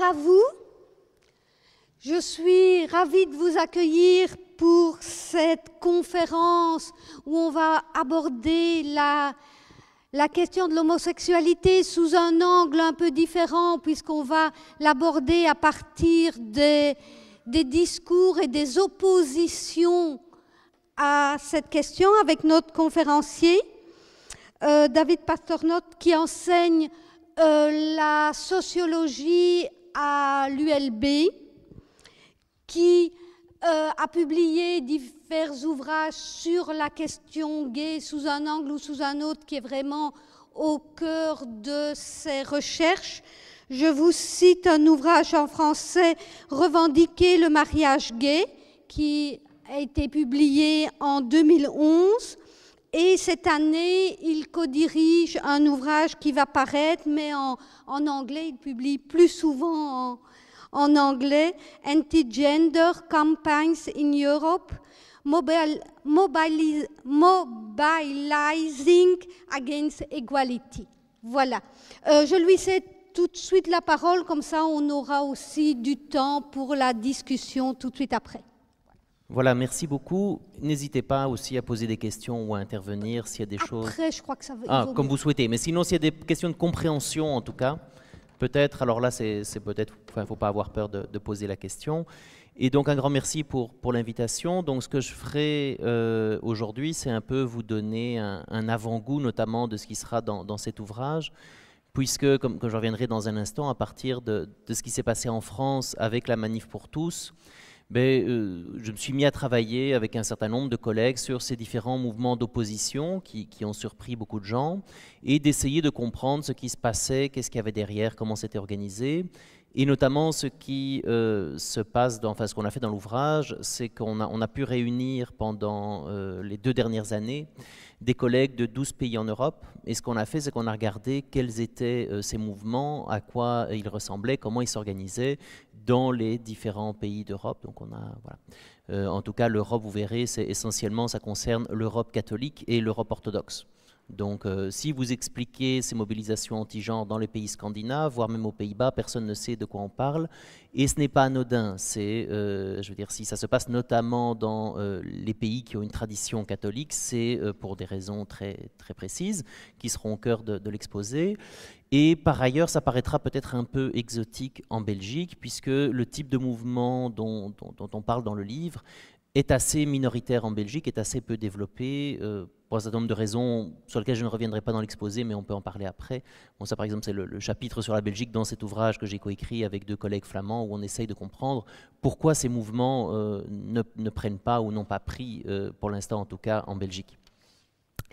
à vous. Je suis ravie de vous accueillir pour cette conférence où on va aborder la, la question de l'homosexualité sous un angle un peu différent puisqu'on va l'aborder à partir des, des discours et des oppositions à cette question avec notre conférencier, euh, David Pastornot, qui enseigne euh, la sociologie à l'ULB, qui euh, a publié divers ouvrages sur la question gay sous un angle ou sous un autre qui est vraiment au cœur de ses recherches. Je vous cite un ouvrage en français, Revendiquer le mariage gay, qui a été publié en 2011. Et cette année, il co-dirige un ouvrage qui va paraître, mais en, anglais, il publie plus souvent en, anglais, Anti-Gender Campaigns in Europe, Mobilizing Against Equality. Voilà. Euh, je lui cède tout de suite la parole, comme ça on aura aussi du temps pour la discussion tout de suite après. Voilà, merci beaucoup. N'hésitez pas aussi à poser des questions ou à intervenir s'il y a des choses. Après, je crois que ça va. Ah, comme vous souhaitez. Mais sinon, s'il y a des questions de compréhension, en tout cas, peut-être. Alors là, c'est peut-être. il ne faut pas avoir peur de, poser la question. Et donc, un grand merci pour, l'invitation. Donc, ce que je ferai euh, aujourd'hui, c'est un peu vous donner un, avant-goût, notamment de ce qui sera dans, cet ouvrage puisque, comme je reviendrai dans un instant, à partir de ce qui s'est passé en France avec la manif pour tous, euh, je me suis mis à travailler avec un certain nombre de collègues sur ces différents mouvements d'opposition qui, ont surpris beaucoup de gens et d'essayer de comprendre ce qui se passait, qu'est-ce qu'il y avait derrière, comment c'était organisé. Et notamment, ce qui euh, se passe, dans, enfin, ce qu'on a fait dans l'ouvrage, c'est qu'on a, pu réunir pendant euh, les deux dernières années des collègues de 12 pays en Europe. Et ce qu'on a fait, c'est qu'on a regardé quels étaient ces mouvements, à quoi ils ressemblaient, comment ils s'organisaient dans les différents pays d'Europe. Donc on a, voilà. Euh, en tout cas, l'Europe, vous verrez, c'est essentiellement, ça concerne l'Europe catholique et l'Europe orthodoxe. Donc euh, si vous expliquez ces mobilisations anti-genre dans les pays scandinaves, voire même aux Pays-Bas, personne ne sait de quoi on parle. Et ce n'est pas anodin. C'est, euh, je veux dire, si ça se passe notamment dans euh, les pays qui ont une tradition catholique, c'est pour des raisons très, très précises qui seront au cœur de, l'exposé. Et par ailleurs, ça paraîtra peut-être un peu exotique en Belgique, puisque le type de mouvement dont, dont on parle dans le livre est assez minoritaire en Belgique, est assez peu développé pour un certain nombre de raisons sur lesquelles je ne reviendrai pas dans l'exposé, mais on peut en parler après. ça, par exemple, c'est le, chapitre sur la Belgique dans cet ouvrage que j'ai coécrit avec deux collègues flamands, où on essaye de comprendre pourquoi ces mouvements euh, ne, prennent pas ou n'ont pas pris, euh, pour l'instant en tout cas, en Belgique.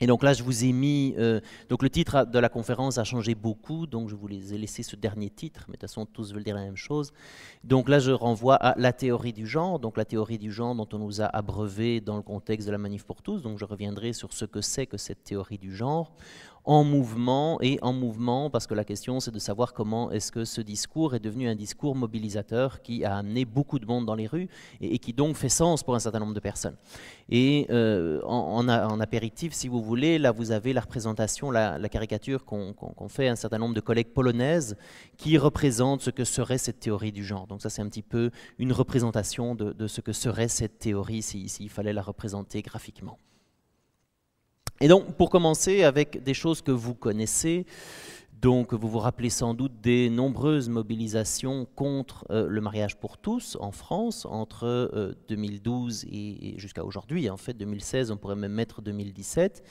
Et donc là, je vous ai mis. Euh, donc le titre de la conférence a changé beaucoup, donc je vous les ai laissé ce dernier titre, mais de toute façon, tous veulent dire la même chose. Donc là, je renvoie à la théorie du genre, donc la théorie du genre dont on nous a abreuvés dans le contexte de la manif pour tous. Donc je reviendrai sur ce que c'est que cette théorie du genre en mouvement et en mouvement, parce que la question c'est de savoir comment est-ce que ce discours est devenu un discours mobilisateur qui a amené beaucoup de monde dans les rues et, qui donc fait sens pour un certain nombre de personnes. Et euh, en, apéritif, si vous voulez, là vous avez la représentation, la, caricature qu'on fait un certain nombre de collègues polonaises qui représentent ce que serait cette théorie du genre. Donc ça c'est un petit peu une représentation de, ce que serait cette théorie s'il si, fallait la représenter graphiquement. Et donc, pour commencer avec des choses que vous connaissez, donc vous vous rappelez sans doute des nombreuses mobilisations contre euh, le mariage pour tous en France entre 2012 euh, et, jusqu'à aujourd'hui, en fait 2016, on pourrait même mettre 2017,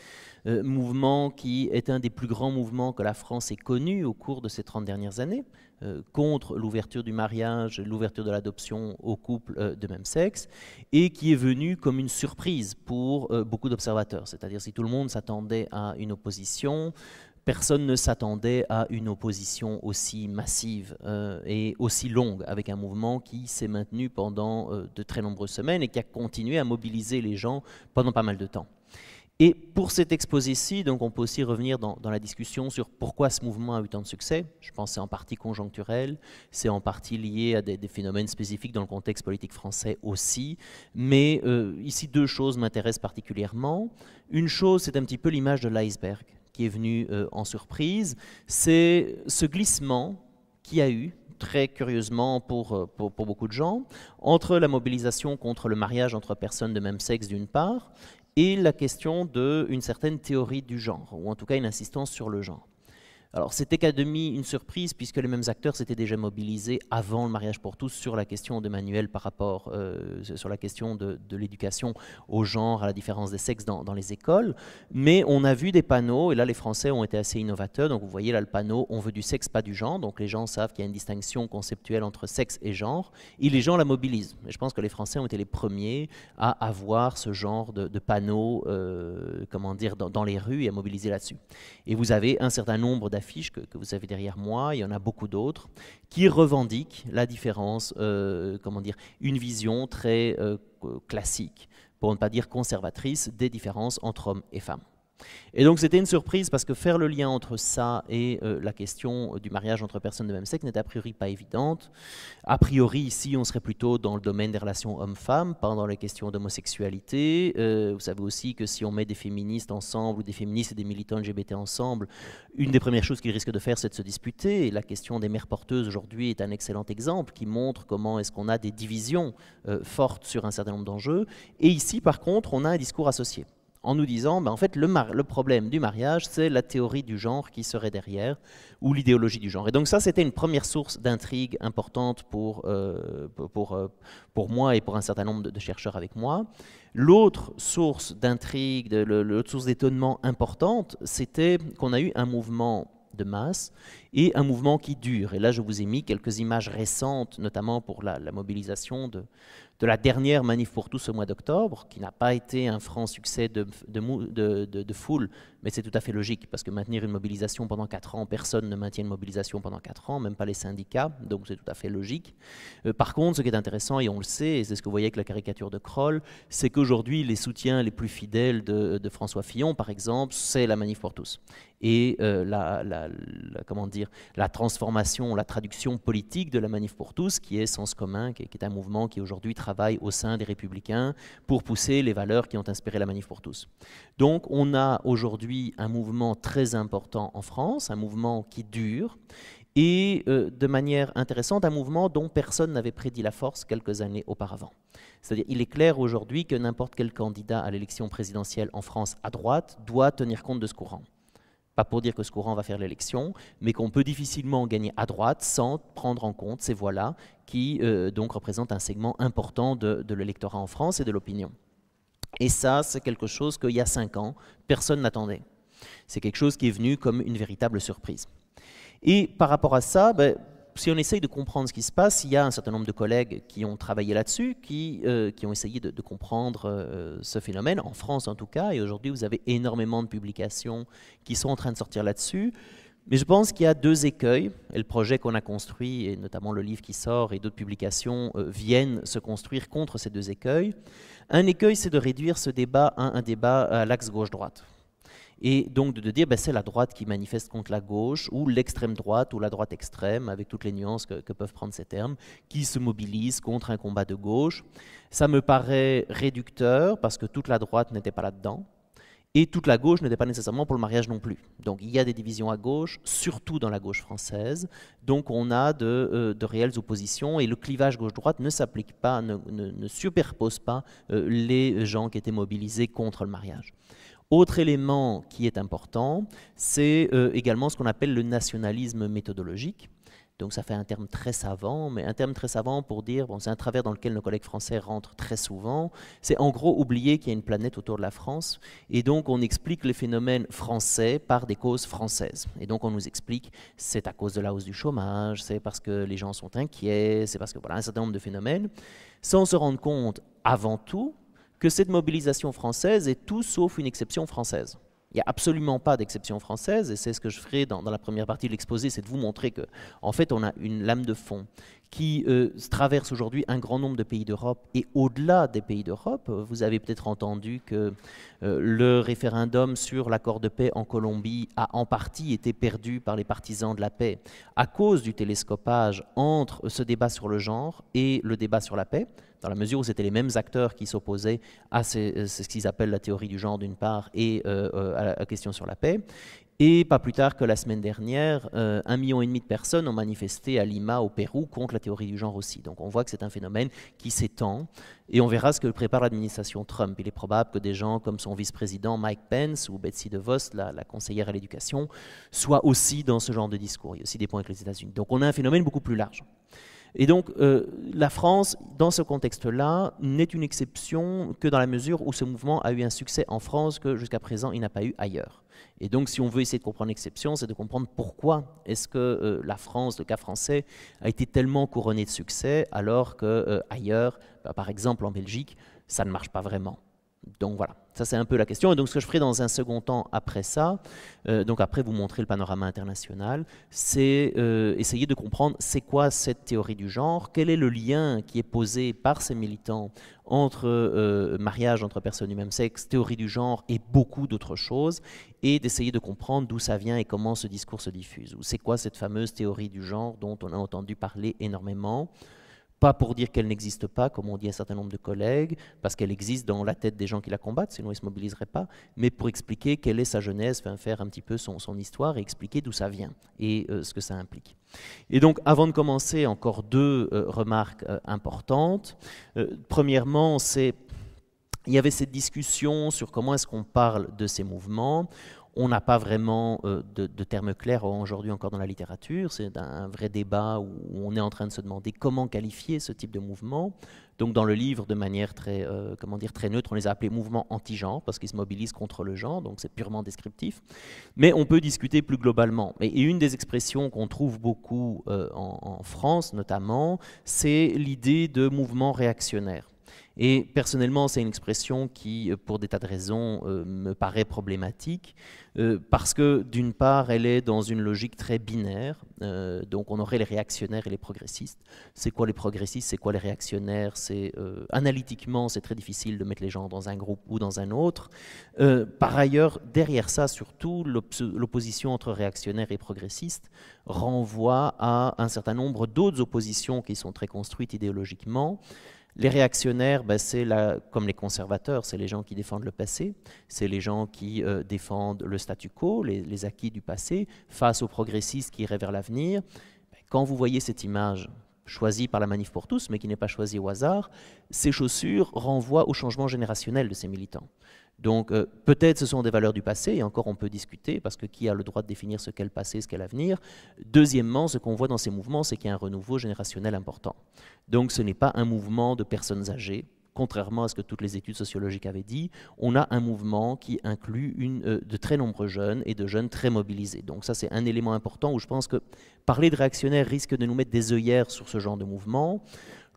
euh, mouvement qui est un des plus grands mouvements que la France ait connu au cours de ces 30 dernières années, euh, contre l'ouverture du mariage, l'ouverture de l'adoption aux couples euh, de même sexe, et qui est venue comme une surprise pour euh, beaucoup d'observateurs. C'est-à-dire si tout le monde s'attendait à une opposition, personne ne s'attendait à une opposition aussi massive et aussi longue, avec un mouvement qui s'est maintenu pendant de très nombreuses semaines et qui a continué à mobiliser les gens pendant pas mal de temps. Et pour cet exposé-ci, donc on peut aussi revenir dans, la discussion sur pourquoi ce mouvement a eu tant de succès. Je pense que c'est en partie conjoncturel, c'est en partie lié à des, phénomènes spécifiques dans le contexte politique français aussi. Mais euh, ici, deux choses m'intéressent particulièrement. Une chose, c'est un petit peu l'image de l'iceberg qui est venue euh, en surprise. C'est ce glissement qui a eu très curieusement euh, pour, pour, beaucoup de gens, entre la mobilisation contre le mariage entre personnes de même sexe d'une part, et la question d'une certaine théorie du genre, ou en tout cas une insistance sur le genre. Alors c'était qu'à demi une surprise puisque les mêmes acteurs s'étaient déjà mobilisés avant le mariage pour tous sur la question de Manuel par rapport euh, sur la question de, l'éducation au genre, à la différence des sexes dans, les écoles. Mais on a vu des panneaux et là les Français ont été assez innovateurs. Donc vous voyez là le panneau "On veut du sexe, pas du genre". Donc les gens savent qu'il y a une distinction conceptuelle entre sexe et genre et les gens la mobilisent. Et je pense que les Français ont été les premiers à avoir ce genre de, de panneaux, euh, comment dire, dans, les rues et à mobiliser là-dessus. Et vous avez un certain nombre d fiche que, vous avez derrière moi, il y en a beaucoup d'autres, qui revendiquent la différence, euh, comment dire, une vision très euh, classique, pour ne pas dire conservatrice, des différences entre hommes et femmes. Et donc c'était une surprise parce que faire le lien entre ça et euh, la question euh, du mariage entre personnes de même sexe n'est a priori pas évidente. A priori ici on serait plutôt dans le domaine des relations hommes-femmes, pas dans les questions d'homosexualité. Euh, vous savez aussi que si on met des féministes ensemble ou des féministes et des militants LGBT ensemble, une des premières choses qu'ils risquent de faire c'est de se disputer. la question des mères porteuses aujourd'hui est un excellent exemple qui montre comment est-ce qu'on a des divisions fortes sur un certain nombre d'enjeux. Et ici par contre on a un discours associé en nous disant, ben, en fait, le, problème du mariage, c'est la théorie du genre qui serait derrière, ou l'idéologie du genre. Et donc ça, c'était une première source d'intrigue importante pour, euh, pour, euh, pour moi et pour un certain nombre de, chercheurs avec moi. L'autre source d'intrigue, l'autre source d'étonnement importante, c'était qu'on a eu un mouvement de masse et un mouvement qui dure. Et là, je vous ai mis quelques images récentes, notamment pour la mobilisation de, de la dernière manif pour tous au mois d'octobre, qui n'a pas été un franc succès de, de, foule, mais c'est tout à fait logique, parce que maintenir une mobilisation pendant 4 ans, personne ne maintient une mobilisation pendant 4 ans, même pas les syndicats, donc c'est tout à fait logique. Euh, par contre, ce qui est intéressant, et on le sait, et c'est ce que vous voyez avec la caricature de Kroll, c'est qu'aujourd'hui, les soutiens les plus fidèles de, François Fillon, par exemple, c'est la manif pour tous. Et euh, la, comment dire, la transformation, la traduction politique de la manif pour tous, qui est sens commun, qui est, qui est un mouvement qui aujourd'hui travaille au sein des Républicains pour pousser les valeurs qui ont inspiré la manif pour tous. Donc on a aujourd'hui un mouvement très important en France, un mouvement qui dure et euh, de manière intéressante, un mouvement dont personne n'avait prédit la force quelques années auparavant. C'est-à-dire, il est clair aujourd'hui que n'importe quel candidat à l'élection présidentielle en France à droite doit tenir compte de ce courant. Pas pour dire que ce courant va faire l'élection, mais qu'on peut difficilement gagner à droite sans prendre en compte ces voix-là qui euh, donc représentent un segment important de, l'électorat en France et de l'opinion. Et ça, c'est quelque chose qu'il y a cinq ans, personne n'attendait. C'est quelque chose qui est venu comme une véritable surprise. Et par rapport à ça, ben, si on essaye de comprendre ce qui se passe, il y a un certain nombre de collègues qui ont travaillé là-dessus, qui, euh, ont essayé de, comprendre euh, ce phénomène, en France en tout cas, et aujourd'hui vous avez énormément de publications qui sont en train de sortir là-dessus. Mais je pense qu'il y a deux écueils, et le projet qu'on a construit, et notamment le livre qui sort et d'autres publications, euh, viennent se construire contre ces deux écueils. Un écueil, c'est de réduire ce débat à un débat à l'axe gauche-droite et donc de dire que ben, c'est la droite qui manifeste contre la gauche, ou l'extrême droite, ou la droite extrême, avec toutes les nuances que, peuvent prendre ces termes, qui se mobilise contre un combat de gauche. Ça me paraît réducteur, parce que toute la droite n'était pas là-dedans, et toute la gauche n'était pas nécessairement pour le mariage non plus. Donc il y a des divisions à gauche, surtout dans la gauche française, donc on a de, euh, réelles oppositions, et le clivage gauche-droite ne s'applique pas, ne, ne, superpose pas euh, les gens qui étaient mobilisés contre le mariage. Autre élément qui est important, c'est euh, également ce qu'on appelle le nationalisme méthodologique. Donc ça fait un terme très savant, mais un terme très savant pour dire, bon, c'est un travers dans lequel nos collègues français rentrent très souvent, c'est en gros oublier qu'il y a une planète autour de la France, et donc on explique les phénomènes français par des causes françaises. Et donc on nous explique, c'est à cause de la hausse du chômage, c'est parce que les gens sont inquiets, c'est parce que voilà un certain nombre de phénomènes, sans se rendre compte avant tout que cette mobilisation française est tout sauf une exception française. Il n'y a absolument pas d'exception française, et c'est ce que je ferai dans, la première partie de l'exposé, c'est de vous montrer qu'en fait, on a une lame de fond qui euh, traverse aujourd'hui un grand nombre de pays d'Europe et au-delà des pays d'Europe. Euh, vous avez peut-être entendu que euh, le référendum sur l'accord de paix en Colombie a en partie été perdu par les partisans de la paix à cause du télescopage entre ce débat sur le genre et le débat sur la paix dans la mesure où c'était les mêmes acteurs qui s'opposaient à ce qu'ils appellent la théorie du genre d'une part et à la question sur la paix. Et pas plus tard que la semaine dernière, euh, un million et demi de personnes ont manifesté à Lima, au Pérou, contre la théorie du genre aussi. Donc on voit que c'est un phénomène qui s'étend et on verra ce que prépare l'administration Trump. Il est probable que des gens comme son vice-président Mike Pence ou Betsy DeVos, la, conseillère à l'éducation, soient aussi dans ce genre de discours. Il y a aussi des points avec les États-Unis. Donc on a un phénomène beaucoup plus large. Et donc, euh, la France, dans ce contexte-là, n'est une exception que dans la mesure où ce mouvement a eu un succès en France que jusqu'à présent il n'a pas eu ailleurs. Et donc, si on veut essayer de comprendre l'exception, c'est de comprendre pourquoi est-ce que euh, la France, le cas français, a été tellement couronné de succès, alors qu'ailleurs, euh, bah, par exemple en Belgique, ça ne marche pas vraiment. Donc voilà, ça c'est un peu la question. Et donc ce que je ferai dans un second temps après ça, euh, donc après vous montrer le panorama international, c'est euh, essayer de comprendre c'est quoi cette théorie du genre, quel est le lien qui est posé par ces militants entre euh, mariage entre personnes du même sexe, théorie du genre et beaucoup d'autres choses, et d'essayer de comprendre d'où ça vient et comment ce discours se diffuse, ou c'est quoi cette fameuse théorie du genre dont on a entendu parler énormément pas pour dire qu'elle n'existe pas, comme on dit à un certain nombre de collègues, parce qu'elle existe dans la tête des gens qui la combattent, sinon ils ne se mobiliseraient pas, mais pour expliquer quelle est sa genèse, faire un petit peu son, histoire et expliquer d'où ça vient et euh, ce que ça implique. Et donc, avant de commencer, encore deux euh, remarques euh, importantes. premièrement, c'est il y avait cette discussion sur comment est-ce qu'on parle de ces mouvements. On n'a pas vraiment euh, de, termes clairs aujourd'hui encore dans la littérature. C'est un vrai débat où on est en train de se demander comment qualifier ce type de mouvement. Donc dans le livre, de manière très, euh, comment dire, très neutre, on les a appelés mouvements anti-genre parce qu'ils se mobilisent contre le genre, donc c'est purement descriptif. Mais on peut discuter plus globalement. Et, une des expressions qu'on trouve beaucoup euh, en, en France notamment, c'est l'idée de mouvement réactionnaire. Et personnellement, c'est une expression qui, euh, pour des tas de raisons, euh, me paraît problématique. Euh, parce que d'une part, elle est dans une logique très binaire, euh, donc on aurait les réactionnaires et les progressistes. C'est quoi les progressistes, c'est quoi les réactionnaires C'est euh, Analytiquement, c'est très difficile de mettre les gens dans un groupe ou dans un autre. par ailleurs, derrière ça, surtout, l'opposition entre réactionnaires et progressistes renvoie à un certain nombre d'autres oppositions qui sont très construites idéologiquement. Les réactionnaires, ben, c'est comme les conservateurs, c'est les gens qui défendent le passé, c'est les gens qui défendent le statu quo, les, acquis du passé, face aux progressistes qui iraient vers l'avenir. Quand vous voyez cette image choisie par la Manif pour tous, mais qui n'est pas choisie au hasard, ces chaussures renvoient au changement générationnel de ces militants. Donc euh, peut-être ce sont des valeurs du passé, et encore on peut discuter, parce que qui a le droit de définir ce qu'est le passé, ce qu'est l'avenir. Deuxièmement, ce qu'on voit dans ces mouvements, c'est qu'il y a un renouveau générationnel important. Donc ce n'est pas un mouvement de personnes âgées, contrairement à ce que toutes les études sociologiques avaient dit, on a un mouvement qui inclut euh, de très nombreux jeunes et de jeunes très mobilisés. Donc ça, c'est un élément important où je pense que parler de réactionnaire risque de nous mettre des œillères sur ce genre de mouvement.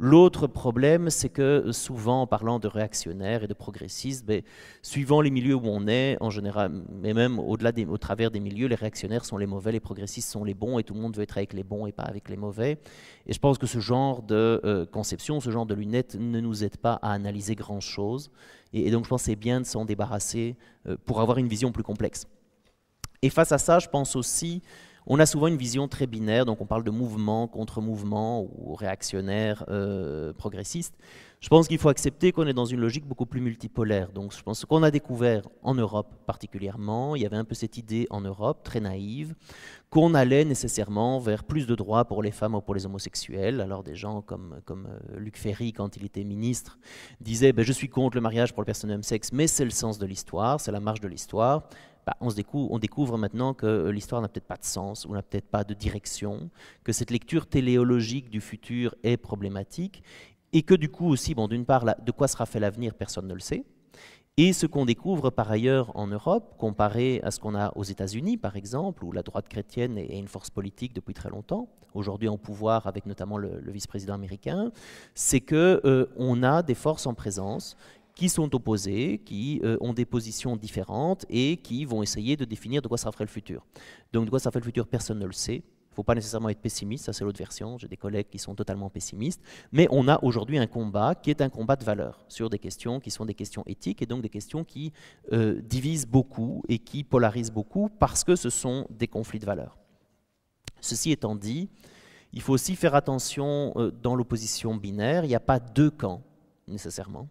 L'autre problème, c'est que souvent, en parlant de réactionnaires et de progressistes, ben, suivant les milieux où on est, en général, mais même au-delà au travers des milieux, les réactionnaires sont les mauvais, les progressistes sont les bons, et tout le monde veut être avec les bons et pas avec les mauvais. Et je pense que ce genre de euh, conception, ce genre de lunettes ne nous aide pas à analyser grand-chose. Et, donc, je pense que c'est bien de s'en débarrasser euh, pour avoir une vision plus complexe. Et face à ça, je pense aussi on a souvent une vision très binaire, donc on parle de mouvement, contre-mouvement ou réactionnaire, euh, progressiste. Je pense qu'il faut accepter qu'on est dans une logique beaucoup plus multipolaire. Donc je pense qu'on a découvert en Europe particulièrement, il y avait un peu cette idée en Europe, très naïve, qu'on allait nécessairement vers plus de droits pour les femmes ou pour les homosexuels. Alors des gens comme, euh, Luc Ferry, quand il était ministre, disaient ben, Je suis contre le mariage pour les personnes de même sexe, mais c'est le sens de l'histoire, c'est la marge de l'histoire ». Bah, on, se découvre, maintenant que euh, l'histoire n'a peut-être pas de sens ou n'a peut-être pas de direction, que cette lecture téléologique du futur est problématique et que du coup aussi, bon, d'une part, de quoi sera fait l'avenir, personne ne le sait. Et ce qu'on découvre par ailleurs en Europe, comparé à ce qu'on a aux États-Unis, par exemple, où la droite chrétienne est une force politique depuis très longtemps, aujourd'hui en pouvoir avec notamment le, vice-président américain, c'est que euh, on a des forces en présence qui sont opposés, qui euh, ont des positions différentes et qui vont essayer de définir de quoi ça ferait le futur. Donc de quoi ça ferait le futur, personne ne le sait. Il ne faut pas nécessairement être pessimiste, ça c'est l'autre version, j'ai des collègues qui sont totalement pessimistes, mais on a aujourd'hui un combat qui est un combat de valeurs sur des questions qui sont des questions éthiques et donc des questions qui euh, divisent beaucoup et qui polarisent beaucoup parce que ce sont des conflits de valeurs. Ceci étant dit, il faut aussi faire attention euh, dans l'opposition binaire, il n'y a pas deux camps nécessairement.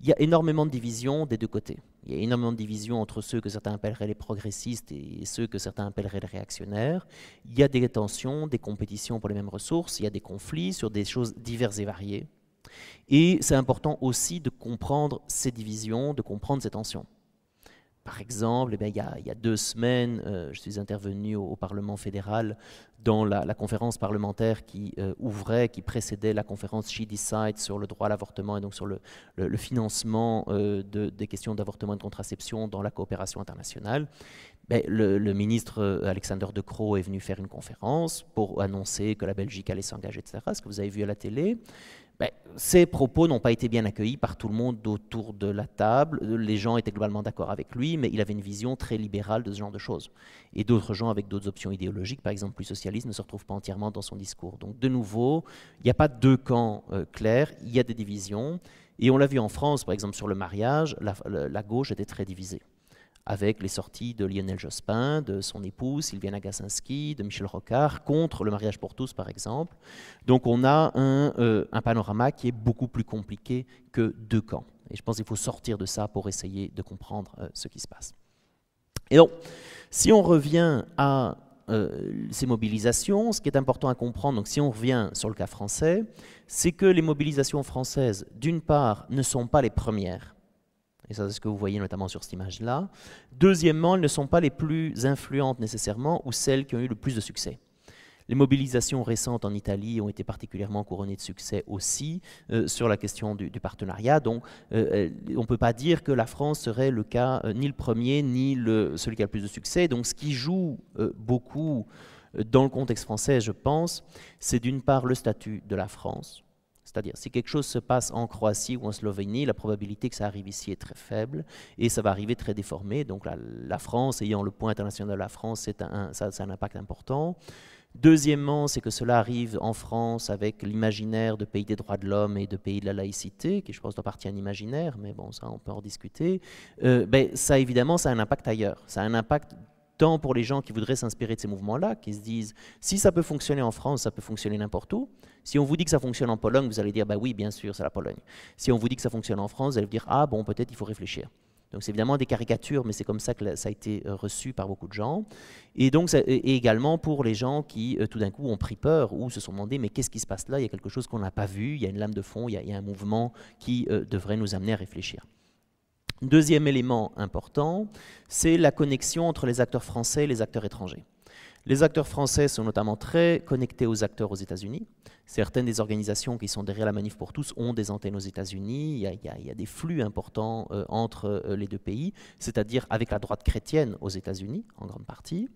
Il y a énormément de divisions des deux côtés. Il y a énormément de divisions entre ceux que certains appelleraient les progressistes et ceux que certains appelleraient les réactionnaires. Il y a des tensions, des compétitions pour les mêmes ressources, il y a des conflits sur des choses diverses et variées. Et c'est important aussi de comprendre ces divisions, de comprendre ces tensions. Par exemple, eh ben, il, y a, deux semaines, euh, je suis intervenu au, Parlement fédéral dans la, conférence parlementaire qui euh, ouvrait, qui précédait la conférence She Decides sur le droit à l'avortement et donc sur le, financement euh, des questions d'avortement et de contraception dans la coopération internationale. Ben, le, ministre Alexander De Croo est venu faire une conférence pour annoncer que la Belgique allait s'engager, etc. Ce que vous avez vu à la télé. Ben, ces propos n'ont pas été bien accueillis par tout le monde autour de la table. Les gens étaient globalement d'accord avec lui, mais il avait une vision très libérale de ce genre de choses. Et d'autres gens avec d'autres options idéologiques, par exemple plus socialistes, ne se retrouvent pas entièrement dans son discours. Donc de nouveau, il n'y a pas deux camps euh, clairs, il y a des divisions. Et on l'a vu en France, par exemple, sur le mariage, la gauche était très divisée avec les sorties de Lionel Jospin, de son épouse Sylviane Gassinski, de Michel Rocard, contre le mariage pour tous par exemple. Donc on a euh, un, panorama qui est beaucoup plus compliqué que deux camps. Et je pense qu'il faut sortir de ça pour essayer de comprendre euh, ce qui se passe. Et donc, si on revient à euh, ces mobilisations, ce qui est important à comprendre, donc si on revient sur le cas français, c'est que les mobilisations françaises, d'une part, ne sont pas les premières. Et ça, c'est ce que vous voyez notamment sur cette image-là. Deuxièmement, elles ne sont pas les plus influentes nécessairement ou celles qui ont eu le plus de succès. Les mobilisations récentes en Italie ont été particulièrement couronnées de succès aussi euh, sur la question du, partenariat. Donc, euh, euh, on ne peut pas dire que la France serait le cas ni le premier ni celui qui a le plus de succès. Donc, ce qui joue beaucoup dans le contexte français, je pense, c'est d'une part le statut de la France c'est-à-dire, si quelque chose se passe en Croatie ou en Slovénie, la probabilité que ça arrive ici est très faible et ça va arriver très déformé. Donc, la, France, ayant le point international de la France, c'est un, impact important. Deuxièmement, c'est que cela arrive en France avec l'imaginaire de pays des droits de l'homme et de pays de la laïcité, qui je pense doit partir à l'imaginaire, mais bon, ça on peut en discuter. Euh, ben, ça évidemment, ça a un impact ailleurs. Ça a un impact tant pour les gens qui voudraient s'inspirer de ces mouvements-là, qui se disent si ça peut fonctionner en France, ça peut fonctionner n'importe où. Si on vous dit que ça fonctionne en Pologne, vous allez dire bah oui, bien sûr, c'est la Pologne. Si on vous dit que ça fonctionne en France, vous allez vous dire ah bon, peut-être il faut réfléchir. Donc c'est évidemment des caricatures, mais c'est comme ça que ça a été euh, reçu par beaucoup de gens. Et donc également pour les gens qui euh, tout d'un coup ont pris peur ou se sont demandé mais qu'est-ce qui se passe là Il y a quelque chose qu'on n'a pas vu, il y a une lame de fond, il y a, un mouvement qui euh, devrait nous amener à réfléchir. Deuxième élément important, c'est la connexion entre les acteurs français et les acteurs étrangers. Les acteurs français sont notamment très connectés aux acteurs aux États-Unis. Certaines des organisations qui sont derrière la manif pour tous ont des antennes aux États-Unis. Il, y a des flux importants euh, entre euh, les deux pays, c'est-à-dire avec la droite chrétienne aux États-Unis en grande partie.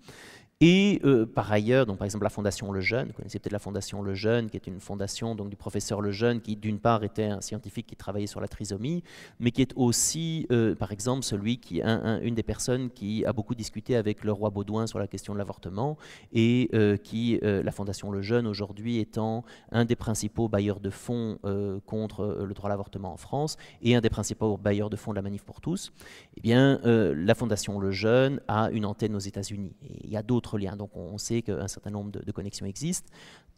Et euh, par ailleurs, donc par exemple la Fondation Lejeune, vous connaissez peut-être la Fondation Lejeune, qui est une fondation donc, du professeur Lejeune, qui d'une part était un scientifique qui travaillait sur la trisomie, mais qui est aussi, euh, par exemple, celui qui, un, une des personnes qui a beaucoup discuté avec le roi Baudouin sur la question de l'avortement, et euh, qui, la Fondation Lejeune aujourd'hui étant un des principaux bailleurs de fonds contre le droit à l'avortement en France, et un des principaux bailleurs de fonds de la Manif pour tous, eh bien, la Fondation Lejeune a une antenne aux États-Unis. il y a d'autres donc on sait qu'un certain nombre de connexions existent.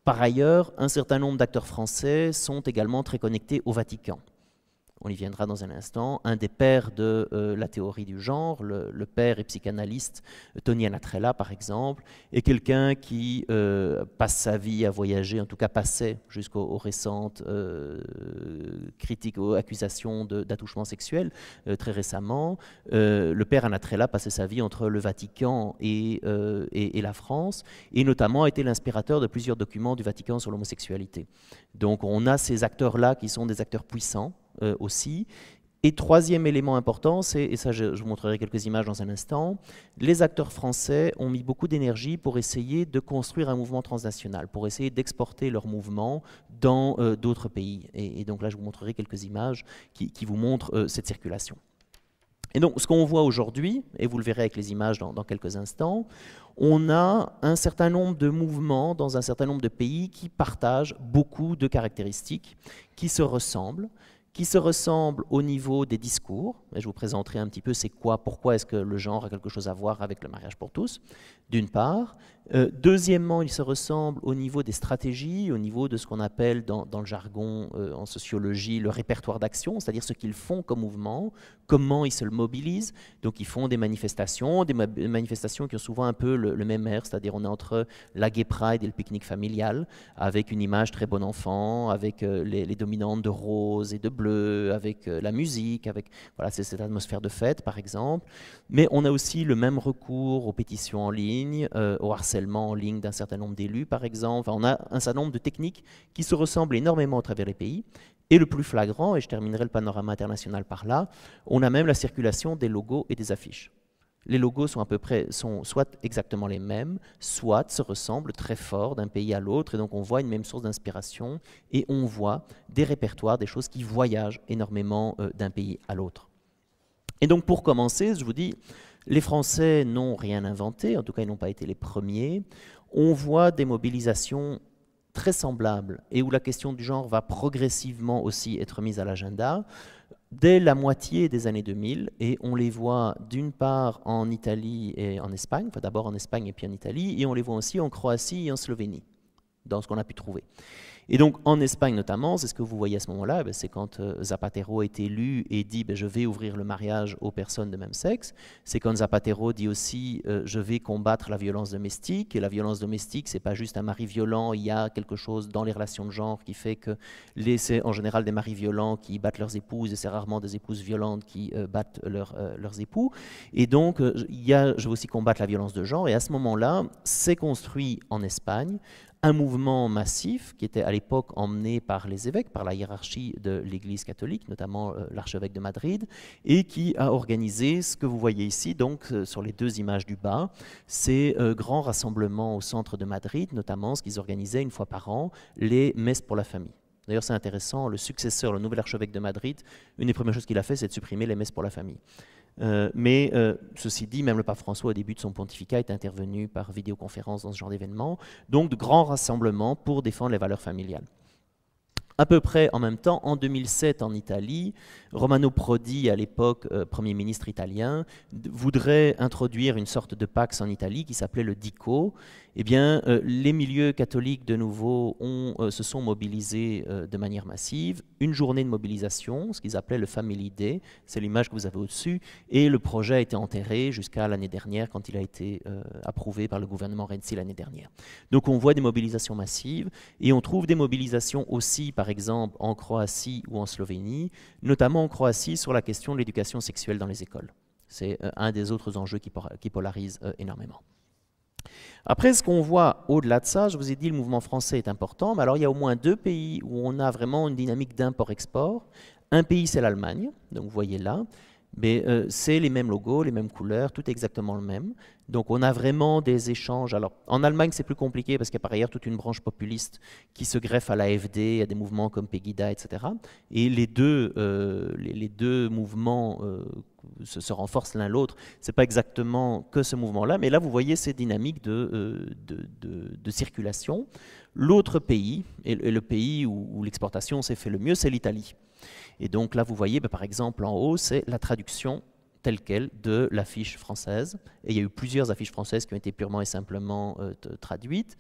Par ailleurs, un certain nombre d'acteurs français sont également très connectés au Vatican on y viendra dans un instant, un des pères de euh, la théorie du genre, le, père et psychanalyste euh, Tony Anatrella par exemple, est quelqu'un qui euh, passe sa vie à voyager, en tout cas passait jusqu'aux récentes critiques ou accusations d'attouchement sexuel très récemment. le père Anatrella passait sa vie entre le Vatican et la France, et notamment a été l'inspirateur de plusieurs documents du Vatican sur l'homosexualité. Donc on a ces acteurs-là qui sont des acteurs puissants, euh, aussi. Et troisième élément important, c'est, et ça je, vous montrerai quelques images dans un instant, les acteurs français ont mis beaucoup d'énergie pour essayer de construire un mouvement transnational, pour essayer d'exporter leur mouvement dans euh, d'autres pays. Et, donc là je vous montrerai quelques images qui, vous montrent euh, cette circulation. Et donc ce qu'on voit aujourd'hui, et vous le verrez avec les images dans, dans quelques instants, on a un certain nombre de mouvements dans un certain nombre de pays qui partagent beaucoup de caractéristiques, qui se ressemblent, qui se ressemblent au niveau des discours. Et je vous présenterai un petit peu c'est quoi, pourquoi est-ce que le genre a quelque chose à voir avec le mariage pour tous, d'une part. Euh, deuxièmement, ils se ressemblent au niveau des stratégies, au niveau de ce qu'on appelle dans, le jargon euh, en sociologie le répertoire d'action, c'est-à-dire ce qu'ils font comme mouvement, comment ils se le mobilisent. Donc ils font des manifestations, des manifestations qui ont souvent un peu le, même air, c'est-à-dire on est entre la gay pride et le pique-nique familial, avec une image très bon enfant, avec euh, les, les dominantes de rose et de bleu euh, avec euh, la musique, avec c'est cette atmosphère de fête par exemple. Mais on a aussi le même recours aux pétitions en ligne, euh, au harcèlement en ligne d'un certain nombre d'élus par exemple. on a un certain nombre de techniques qui se ressemblent énormément à travers les pays. Et le plus flagrant, et je terminerai le panorama international par là, on a même la circulation des logos et des affiches les logos sont à peu près, sont soit exactement les mêmes, soit se ressemblent très fort d'un pays à l'autre, et donc on voit une même source d'inspiration, et on voit des répertoires, des choses qui voyagent énormément euh, d'un pays à l'autre. Et donc pour commencer, je vous dis, les Français n'ont rien inventé, en tout cas ils n'ont pas été les premiers. On voit des mobilisations très semblables et où la question du genre va progressivement aussi être mise à l'agenda dès la moitié des années 2000 et on les voit d'une part en Italie et en Espagne, d'abord en Espagne et puis en Italie, et on les voit aussi en Croatie et en Slovénie, dans ce qu'on a pu trouver. Et donc en Espagne notamment, c'est ce que vous voyez à ce moment-là, ben, c'est quand euh, Zapatero est élu et dit ben, je vais ouvrir le mariage aux personnes de même sexe, c'est quand Zapatero dit aussi euh, je vais combattre la violence domestique, et la violence domestique c'est pas juste un mari violent, il y a quelque chose dans les relations de genre qui fait que c'est en général des maris violents qui battent leurs épouses et c'est rarement des épouses violentes qui euh, battent leurs époux. Et donc il y a, je veux aussi combattre la violence de genre et à ce moment-là c'est construit en Espagne un mouvement massif qui était à l'époque emmené par les évêques, par la hiérarchie de l'Église catholique, notamment euh, l'archevêque de Madrid, et qui a organisé ce que vous voyez ici, donc euh, sur les deux images du bas, ces euh, grands rassemblements au centre de Madrid, notamment ce qu'ils organisaient une fois par an, les messes pour la famille. D'ailleurs, c'est intéressant, le successeur, le nouvel archevêque de Madrid, une des premières choses qu'il a fait, c'est de supprimer les messes pour la famille. Euh, mais euh, ceci dit, même le pape François, au début de son pontificat, est intervenu par vidéoconférence dans ce genre d'événement. Donc de grands rassemblements pour défendre les valeurs familiales. À peu près en même temps, en 2007 en Italie, Romano Prodi, à l'époque euh, Premier ministre italien, voudrait introduire une sorte de pax en Italie qui s'appelait le DICO eh bien, euh, les milieux catholiques, de nouveau, euh, se sont mobilisés euh, de manière massive. Une journée de mobilisation, ce qu'ils appelaient le Family Day, c'est l'image que vous avez au-dessus, et le projet a été enterré jusqu'à l'année dernière, quand il a été approuvé par le gouvernement Renzi l'année dernière. Donc on voit des mobilisations massives, et on trouve des mobilisations aussi, par exemple, en Croatie ou en Slovénie, notamment en Croatie sur la question de l'éducation sexuelle dans les écoles. C'est un des autres enjeux qui, qui polarise énormément. Après, ce qu'on voit au-delà de ça, je vous ai dit le mouvement français est important, mais alors il y a au moins deux pays où on a vraiment une dynamique d'import-export. Un pays, c'est l'Allemagne, donc vous voyez là, mais euh, c'est les mêmes logos, les mêmes couleurs, tout exactement le même. Donc on a vraiment des échanges. Alors en Allemagne c'est plus compliqué parce qu'il y a par ailleurs toute une branche populiste qui se greffe à l'AFD, à des mouvements comme Pegida, etc. Et les deux, euh, les, deux mouvements euh, se, renforcent l'un l'autre. C'est pas exactement que ce mouvement-là, mais là vous voyez ces dynamiques de, de, de, circulation. L'autre pays, et, le pays où l'exportation s'est fait le mieux, c'est l'Italie. Et donc là, vous voyez, bah, par exemple, en haut, c'est la traduction telle quelle de l'affiche française. Et il y a eu plusieurs affiches françaises qui ont été purement et simplement euh, traduites.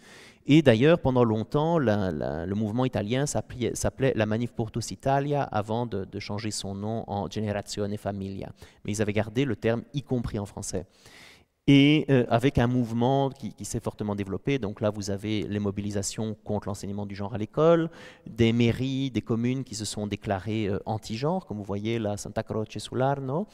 Et d'ailleurs, pendant longtemps, le mouvement italien s'appelait la Manif pour tous Italia avant de, de changer son nom en Generazione Famiglia. Mais ils avaient gardé le terme y compris en français et euh, avec un mouvement qui, s'est fortement développé. Donc là, vous avez les mobilisations contre l'enseignement du genre à l'école, des mairies, des communes qui se sont déclarées euh, anti-genre, comme vous voyez la Santa Croce sull'Arno,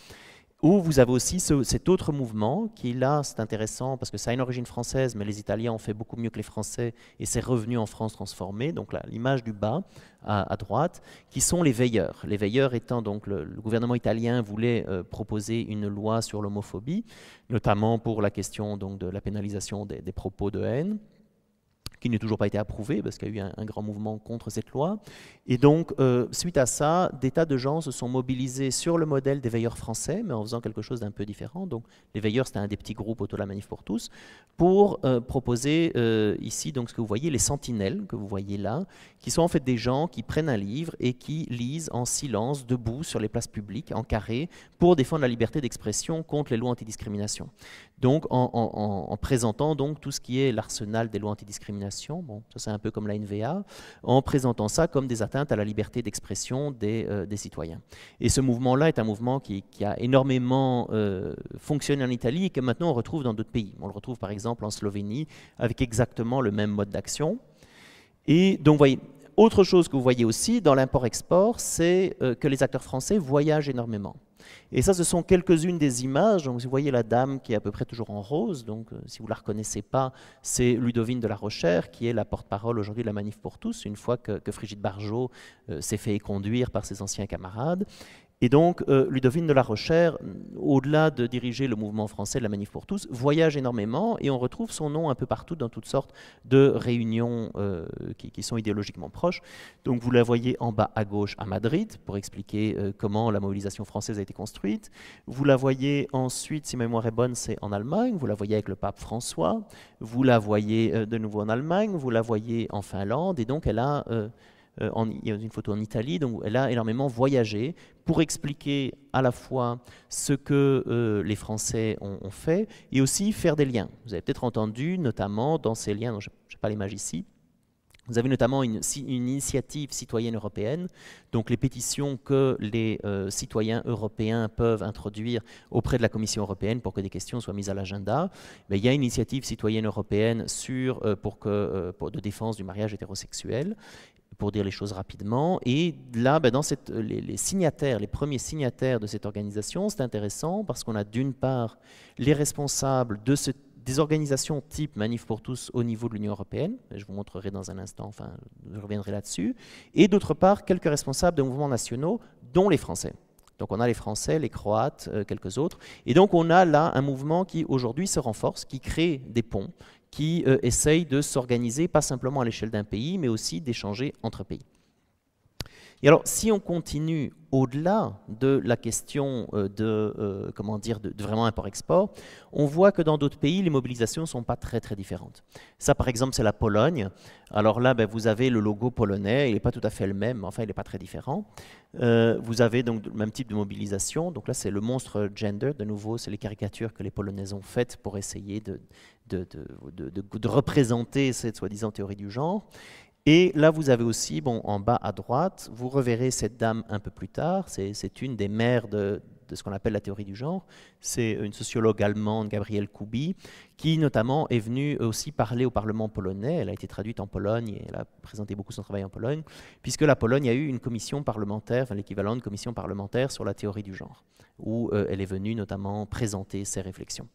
ou vous avez aussi cet autre mouvement qui, là, c'est intéressant parce que ça a une origine française, mais les Italiens ont fait beaucoup mieux que les Français et c'est revenu en France transformé. Donc l'image du bas à, droite, qui sont les veilleurs. Les veilleurs étant donc le, gouvernement italien voulait euh, proposer une loi sur l'homophobie, notamment pour la question donc de la pénalisation des propos de haine qui n'a toujours pas été approuvée parce qu'il y a eu un, grand mouvement contre cette loi. Et donc, euh, suite à ça, des tas de gens se sont mobilisés sur le modèle des veilleurs français, mais en faisant quelque chose d'un peu différent. Donc, les veilleurs, c'était un des petits groupes autour de la manif pour tous, pour euh, proposer euh, ici, donc, ce que vous voyez, les sentinelles que vous voyez là, qui sont en fait des gens qui prennent un livre et qui lisent en silence, debout, sur les places publiques, en carré, pour défendre la liberté d'expression contre les lois antidiscrimination donc en, présentant donc tout ce qui est l'arsenal des lois antidiscrimination, bon, ça c'est un peu comme la NVA, en présentant ça comme des atteintes à la liberté d'expression des, euh, citoyens. Et ce mouvement-là est un mouvement qui, a énormément euh, fonctionné en Italie et que maintenant on retrouve dans d'autres pays. On le retrouve par exemple en Slovénie avec exactement le même mode d'action. Et donc, voyez, autre chose que vous voyez aussi dans l'import-export, c'est euh, que les acteurs français voyagent énormément. Et ça, ce sont quelques-unes des images. Donc, vous voyez la dame qui est à peu près toujours en rose. Donc, euh, si vous ne la reconnaissez pas, c'est Ludovine de la Rochère, qui est la porte-parole aujourd'hui de la Manif pour tous, une fois que, Frigide Barjot euh, s'est fait conduire par ses anciens camarades. Et donc, euh, Ludovine de la Rochère, au-delà de diriger le mouvement français de la Manif pour tous, voyage énormément et on retrouve son nom un peu partout dans toutes sortes de réunions euh, qui, sont idéologiquement proches. Donc, vous la voyez en bas à gauche à Madrid pour expliquer euh, comment la mobilisation française a été construite. Vous la voyez ensuite, si ma mémoire est bonne, c'est en Allemagne. Vous la voyez avec le pape François. Vous la voyez de nouveau en Allemagne. Vous la voyez en Finlande. Et donc, elle a euh, a une photo en Italie, donc elle a énormément voyagé pour expliquer à la fois ce que euh, les Français ont, fait et aussi faire des liens. Vous avez peut-être entendu, notamment dans ces liens, je n'ai pas l'image ici, vous avez notamment une, une, initiative citoyenne européenne, donc les pétitions que les euh, citoyens européens peuvent introduire auprès de la Commission européenne pour que des questions soient mises à l'agenda. Il y a une initiative citoyenne européenne sur, pour que, de défense du mariage hétérosexuel pour dire les choses rapidement. Et là, ben, dans cette, les, signataires, les premiers signataires de cette organisation, c'est intéressant parce qu'on a d'une part les responsables de des organisations type Manif pour tous au niveau de l'Union européenne, je vous montrerai dans un instant, enfin je reviendrai là-dessus, et d'autre part quelques responsables de mouvements nationaux, dont les Français. Donc on a les Français, les Croates, euh, quelques autres. Et donc on a là un mouvement qui aujourd'hui se renforce, qui crée des ponts, qui euh, essayent de s'organiser, pas simplement à l'échelle d'un pays, mais aussi d'échanger entre pays. Et alors, si on continue au-delà de la question euh, de, euh, comment dire, de, vraiment import-export, on voit que dans d'autres pays, les mobilisations ne sont pas très très différentes. Ça, par exemple, c'est la Pologne. Alors là, ben, vous avez le logo polonais, il n'est pas tout à fait le même, enfin, il n'est pas très différent. vous avez donc le même type de mobilisation. Donc là, c'est le monstre gender. De nouveau, c'est les caricatures que les Polonais ont faites pour essayer de de, représenter cette soi-disant théorie du genre. Et là, vous avez aussi, bon, en bas à droite, vous reverrez cette dame un peu plus tard. C'est une des mères de, ce qu'on appelle la théorie du genre. C'est une sociologue allemande, Gabrielle Kubi, qui notamment est venue aussi parler au Parlement polonais. Elle a été traduite en Pologne et elle a présenté beaucoup son travail en Pologne, puisque la Pologne a eu une commission parlementaire, l'équivalent de commission parlementaire sur la théorie du genre, où euh, elle est venue notamment présenter ses réflexions.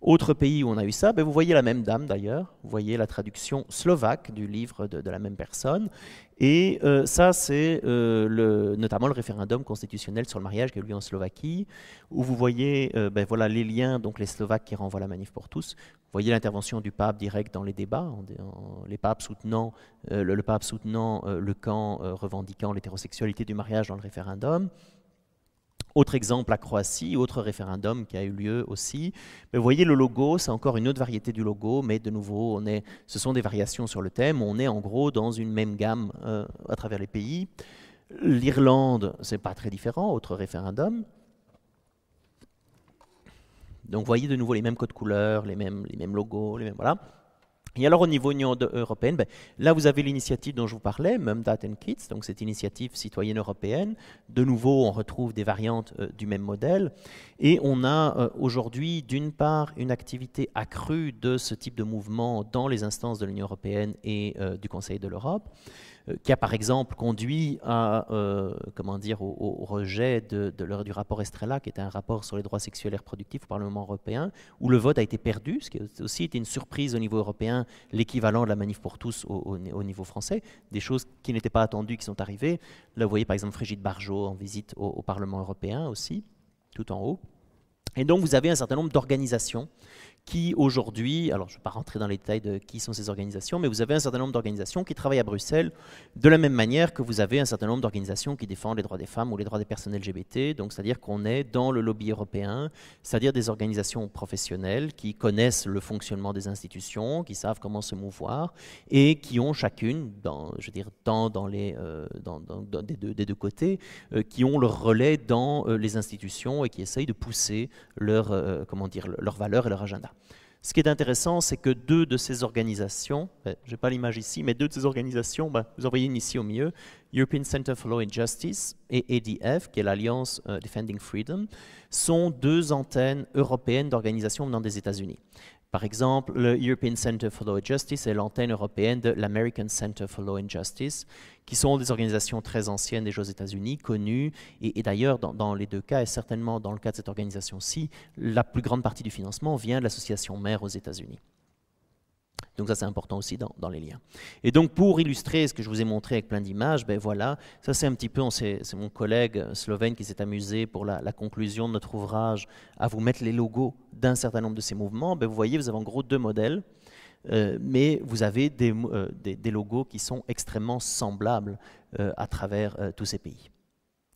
Autre pays où on a eu ça, ben, vous voyez la même dame d'ailleurs, vous voyez la traduction slovaque du livre de, la même personne, et euh, ça c'est euh, notamment le référendum constitutionnel sur le mariage qui a eu lieu en Slovaquie, où vous voyez euh, ben, voilà, les liens, donc les Slovaques qui renvoient la manif pour tous, vous voyez l'intervention du pape direct dans les débats, le, pape soutenant le camp revendiquant l'hétérosexualité du mariage dans le référendum, autre exemple, la Croatie, autre référendum qui a eu lieu aussi. Mais vous voyez, le logo, c'est encore une autre variété du logo, mais de nouveau, on est, ce sont des variations sur le thème. On est en gros dans une même gamme euh, à travers les pays. L'Irlande, c'est pas très différent, autre référendum. Donc vous voyez de nouveau les mêmes codes couleurs, les mêmes, les mêmes logos, les mêmes, voilà. Et alors au niveau Union européenne, ben, là vous avez l'initiative dont je vous parlais, Mumdat and Kids, donc cette initiative citoyenne européenne. De nouveau, on retrouve des variantes euh, du même modèle. Et on a euh, aujourd'hui, d'une part, une activité accrue de ce type de mouvement dans les instances de l'Union européenne et euh, du Conseil de l'Europe. Euh, qui a par exemple conduit à, euh, comment dire, au, rejet de, du rapport Estrella, qui était un rapport sur les droits sexuels et reproductifs au Parlement européen, où le vote a été perdu, ce qui aussi été une surprise au niveau européen, l'équivalent de la manif pour tous au, niveau français, des choses qui n'étaient pas attendues, qui sont arrivées. Là, vous voyez par exemple Frigide Barjot en visite au Parlement européen aussi, tout en haut. Et donc, vous avez un certain nombre d'organisations qui aujourd'hui, alors je ne vais pas rentrer dans les détails de qui sont ces organisations, mais vous avez un certain nombre d'organisations qui travaillent à Bruxelles de la même manière que vous avez un certain nombre d'organisations qui défendent les droits des femmes ou les droits des personnes LGBT, donc c'est-à-dire qu'on est dans le lobby européen, c'est-à-dire des organisations professionnelles qui connaissent le fonctionnement des institutions, qui savent comment se mouvoir et qui ont chacune, dans, je veux dire, tant dans les, euh, des, deux, côtés, euh, qui ont leur relais dans euh, les institutions et qui essayent de pousser leur, comment dire, leur valeurs et leur agenda. Ce qui est intéressant, c'est que deux de ces organisations, eh, je n'ai pas l'image ici, mais deux de ces organisations, bah, vous en voyez une ici au milieu, European Center for Law and Justice et ADF, qui est l'Alliance euh, Defending Freedom, sont deux antennes européennes d'organisations venant des États-Unis. Par exemple, le European Center for Law and Justice est l'antenne européenne de l'American Center for Law and Justice, qui sont des organisations très anciennes déjà aux États-Unis, connues, et, d'ailleurs, dans, dans, les deux cas, et certainement dans le cas de cette organisation-ci, la plus grande partie du financement vient de l'association mère aux États-Unis. Donc ça, c'est important aussi dans, les liens. Et donc pour illustrer ce que je vous ai montré avec plein d'images, ben voilà, ça c'est un petit peu, c'est mon collègue euh, slovène qui s'est amusé pour la, conclusion de notre ouvrage à vous mettre les logos d'un certain nombre de ces mouvements. Ben vous voyez, vous avez en gros deux modèles. Euh, mais vous avez euh, des, logos qui sont extrêmement semblables à travers tous ces pays.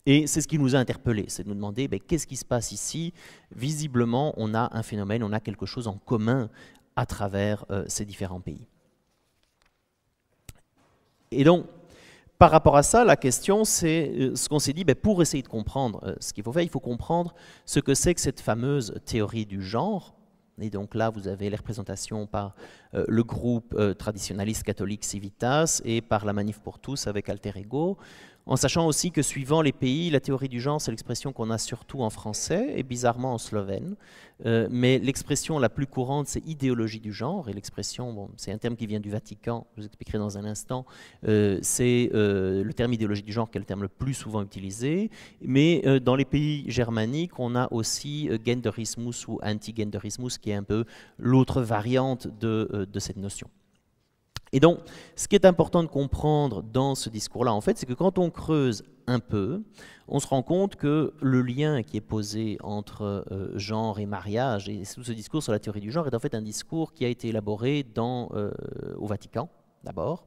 Et c'est ce qui nous a interpellés, c'est de nous demander ben, qu'est-ce qui se passe ici. Visiblement, on a un phénomène, on a quelque chose en commun à travers euh, ces différents pays. Et donc, par rapport à ça, la question, c'est euh, ce qu'on s'est dit, ben, pour essayer de comprendre euh, ce qu'il faut faire, il faut comprendre ce que c'est que cette fameuse théorie du genre. Et donc là, vous avez les représentations par le groupe traditionnaliste catholique Civitas et par la Manif pour tous avec Alter Ego en sachant aussi que suivant les pays, la théorie du genre, c'est l'expression qu'on a surtout en français et bizarrement en slovène. Euh, mais l'expression la plus courante, c'est idéologie du genre. Et l'expression, bon, c'est un terme qui vient du Vatican, je vous expliquerai dans un instant. Euh, c'est euh, le terme idéologie du genre qui est le terme le plus souvent utilisé. Mais dans les pays germaniques, on a aussi genderismus ou anti-genderismus qui est un peu l'autre variante de cette notion. Et donc, ce qui est important de comprendre dans ce discours-là, en fait, c'est que quand on creuse un peu, on se rend compte que le lien qui est posé entre euh, genre et mariage, et tout ce discours sur la théorie du genre, est en fait un discours qui a été élaboré euh, au Vatican, d'abord,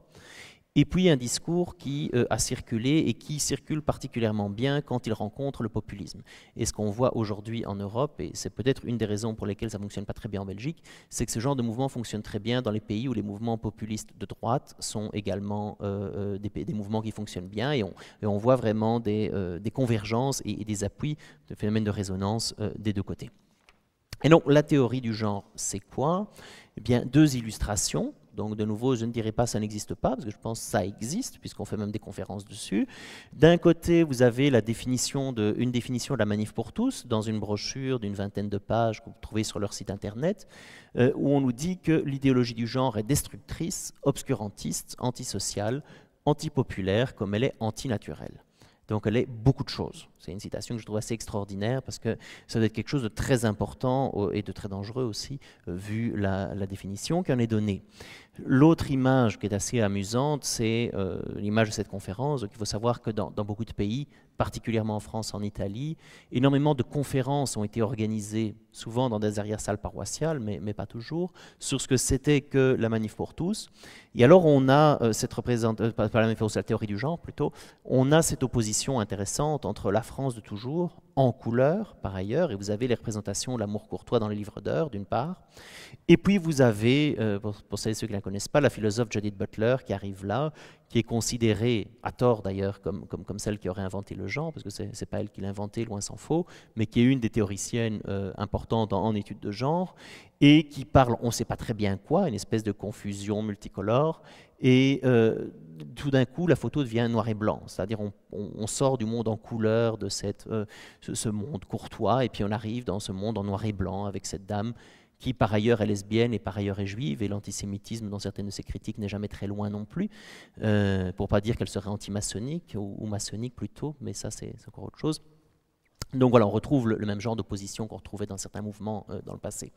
et puis un discours qui euh, a circulé et qui circule particulièrement bien quand il rencontre le populisme. Et ce qu'on voit aujourd'hui en Europe, et c'est peut-être une des raisons pour lesquelles ça ne fonctionne pas très bien en Belgique, c'est que ce genre de mouvement fonctionne très bien dans les pays où les mouvements populistes de droite sont également euh, euh, des, mouvements qui fonctionnent bien et on, voit vraiment des, convergences et, des appuis de phénomènes de résonance des deux côtés. Et donc la théorie du genre, c'est quoi eh bien, deux illustrations donc de nouveau, je ne dirais pas ça n'existe pas, parce que je pense que ça existe, puisqu'on fait même des conférences dessus. D'un côté, vous avez une définition de la manif pour tous, dans une brochure d'une vingtaine de pages que vous trouvez sur leur site internet, euh, où on nous dit que l'idéologie du genre est destructrice, obscurantiste, antisociale, antipopulaire, comme elle est antinaturelle. Donc elle est beaucoup de choses. C'est une citation que je trouve assez extraordinaire parce que ça doit être quelque chose de très important et de très dangereux aussi, euh, vu la, définition qui est donnée. L'autre image qui est assez amusante, c'est euh, l'image de cette conférence. il faut savoir que dans, beaucoup de pays, particulièrement en France, en Italie, énormément de conférences ont été organisées, souvent dans des arrières salles paroissiales, mais, mais, pas toujours, sur ce que c'était que la manif pour tous. Et alors on a euh, cette représentation, pas la manif la théorie du genre plutôt, on a cette opposition intéressante entre la France de toujours, en couleur par ailleurs, et vous avez les représentations L'amour courtois dans les livres d'heures, d'une part, et puis vous avez, euh, pour, celles et ceux qui ne la connaissent pas, la philosophe Judith Butler qui arrive là, qui est considérée, à tort d'ailleurs, comme, comme, comme celle qui aurait inventé le genre, parce que ce n'est pas elle qui l'a inventé, loin s'en faut, mais qui est une des théoriciennes euh, importantes en, en, études de genre, et qui parle, on ne sait pas très bien quoi, une espèce de confusion multicolore, et euh, tout d'un coup, la photo devient noir et blanc, c'est-à-dire on, sort du monde en couleur, de cette, euh, ce, monde courtois, et puis on arrive dans ce monde en noir et blanc avec cette dame qui par ailleurs est lesbienne et par ailleurs est juive, et l'antisémitisme dans certaines de ses critiques n'est jamais très loin non plus, euh, pour pas dire qu'elle serait antimaçonnique, ou, ou maçonnique plutôt, mais ça c'est encore autre chose. Donc voilà, on retrouve le, même genre d'opposition qu'on retrouvait dans certains mouvements euh, dans le passé.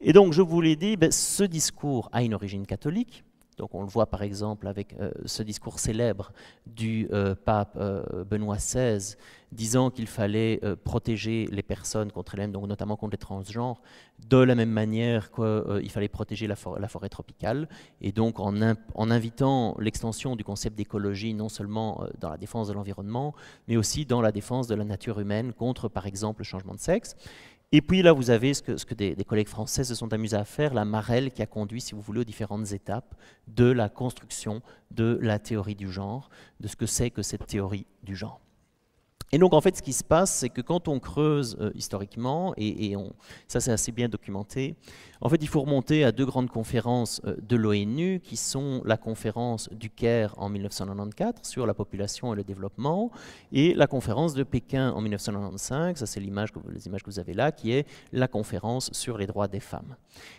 Et donc je vous l'ai dit, ben, ce discours a une origine catholique, donc on le voit par exemple avec euh, ce discours célèbre du euh, pape euh, Benoît XVI disant qu'il fallait protéger les personnes contre elles-mêmes, donc notamment contre les transgenres, de la même manière qu'il fallait protéger la, forêt tropicale. Et donc en invitant l'extension du concept d'écologie non seulement dans la défense de l'environnement, mais aussi dans la défense de la nature humaine contre par exemple le changement de sexe. Et puis là, vous avez ce que, des, collègues français se sont amusés à faire, la marelle qui a conduit, si vous voulez, aux différentes étapes de la construction de la théorie du genre, de ce que c'est que cette théorie du genre. Et donc, en fait, ce qui se passe, c'est que quand on creuse euh, historiquement, et, on, ça c'est assez bien documenté, en fait, il faut remonter à deux grandes conférences euh, de l'ONU, qui sont la conférence du Caire en 1994 sur la population et le développement, et la conférence de Pékin en 1995, ça c'est l'image les images que vous avez là, qui est la conférence sur les droits des femmes.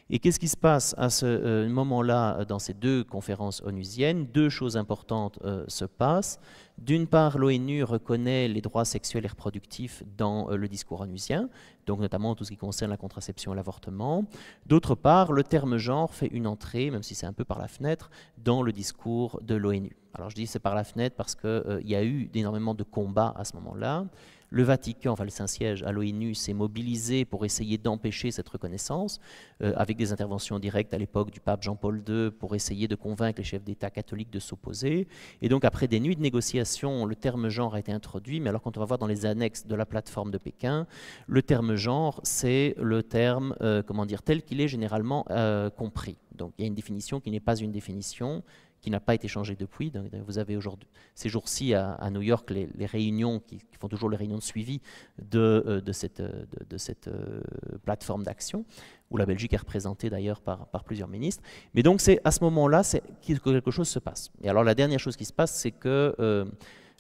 Et qu'est-ce qui se passe à ce euh, moment-là euh, dans ces deux conférences onusiennes Deux choses importantes se passent. D'une part, l'ONU reconnaît les droits sexuels et reproductifs dans le discours onusien, donc notamment tout ce qui concerne la contraception et l'avortement. D'autre part, le terme genre fait une entrée, même si c'est un peu par la fenêtre, dans le discours de l'ONU. Alors je dis c'est par la fenêtre parce qu'il euh, y a eu énormément de combats à ce moment-là. Le Vatican, enfin le Saint-Siège à l'ONU s'est mobilisé pour essayer d'empêcher cette reconnaissance, euh, avec des interventions directes à l'époque du pape Jean-Paul II pour essayer de convaincre les chefs d'État catholiques de s'opposer. Et donc après des nuits de négociations, le terme genre a été introduit, mais alors quand on va voir dans les annexes de la plateforme de Pékin, le terme genre, c'est le terme, euh, comment dire, tel qu'il est généralement euh, compris. Donc il y a une définition qui n'est pas une définition, qui n'a pas été changé depuis. vous avez aujourd'hui, ces jours-ci à, New York, les, réunions qui, font toujours les réunions de suivi de, euh, de cette, euh, de, cette euh, plateforme d'action, où la Belgique est représentée d'ailleurs par, par, plusieurs ministres. Mais donc c'est à ce moment-là que quelque chose se passe. Et alors la dernière chose qui se passe, c'est que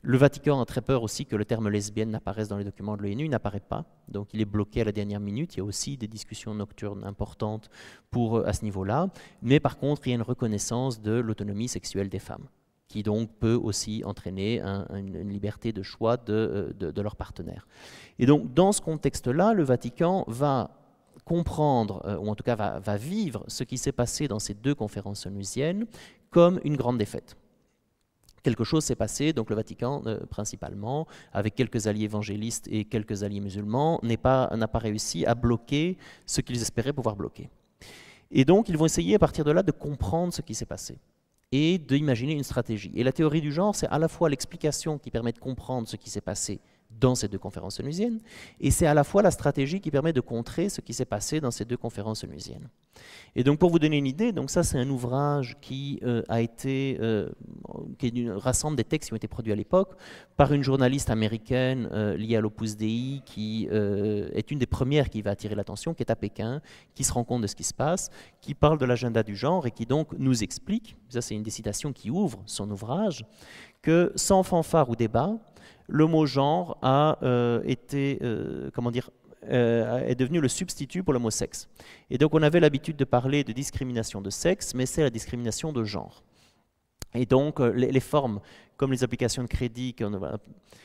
le Vatican a très peur aussi que le terme lesbienne n'apparaisse dans les documents de l'ONU, il n'apparaît pas, donc il est bloqué à la dernière minute, il y a aussi des discussions nocturnes importantes pour, euh, à ce niveau-là, mais par contre il y a une reconnaissance de l'autonomie sexuelle des femmes, qui donc peut aussi entraîner une, liberté de choix euh, de, leurs partenaires. Et donc dans ce contexte-là, le Vatican va comprendre, euh, ou en tout cas va, va vivre ce qui s'est passé dans ces deux conférences onusiennes comme une grande défaite quelque chose s'est passé, donc le Vatican euh, principalement, avec quelques alliés évangélistes et quelques alliés musulmans, n'a pas, pas réussi à bloquer ce qu'ils espéraient pouvoir bloquer. Et donc ils vont essayer à partir de là de comprendre ce qui s'est passé et d'imaginer une stratégie. Et la théorie du genre, c'est à la fois l'explication qui permet de comprendre ce qui s'est passé dans ces deux conférences onusiennes, et c'est à la fois la stratégie qui permet de contrer ce qui s'est passé dans ces deux conférences onusiennes. Et donc pour vous donner une idée, donc ça c'est un ouvrage qui euh, a été euh, rassemble des textes qui ont été produits à l'époque par une journaliste américaine euh, liée à l'Opus Dei qui est une des premières qui va attirer l'attention, qui est à Pékin, qui se rend compte de ce qui se passe, qui parle de l'agenda du genre et qui donc nous explique, ça c'est une des citations qui ouvre son ouvrage, que sans fanfare ou débat, le mot genre a euh, été, euh, comment dire, euh, est devenu le substitut pour le mot sexe. Et donc on avait l'habitude de parler de discrimination de sexe, mais c'est la discrimination de genre. Et donc les, formes, comme les applications de crédit,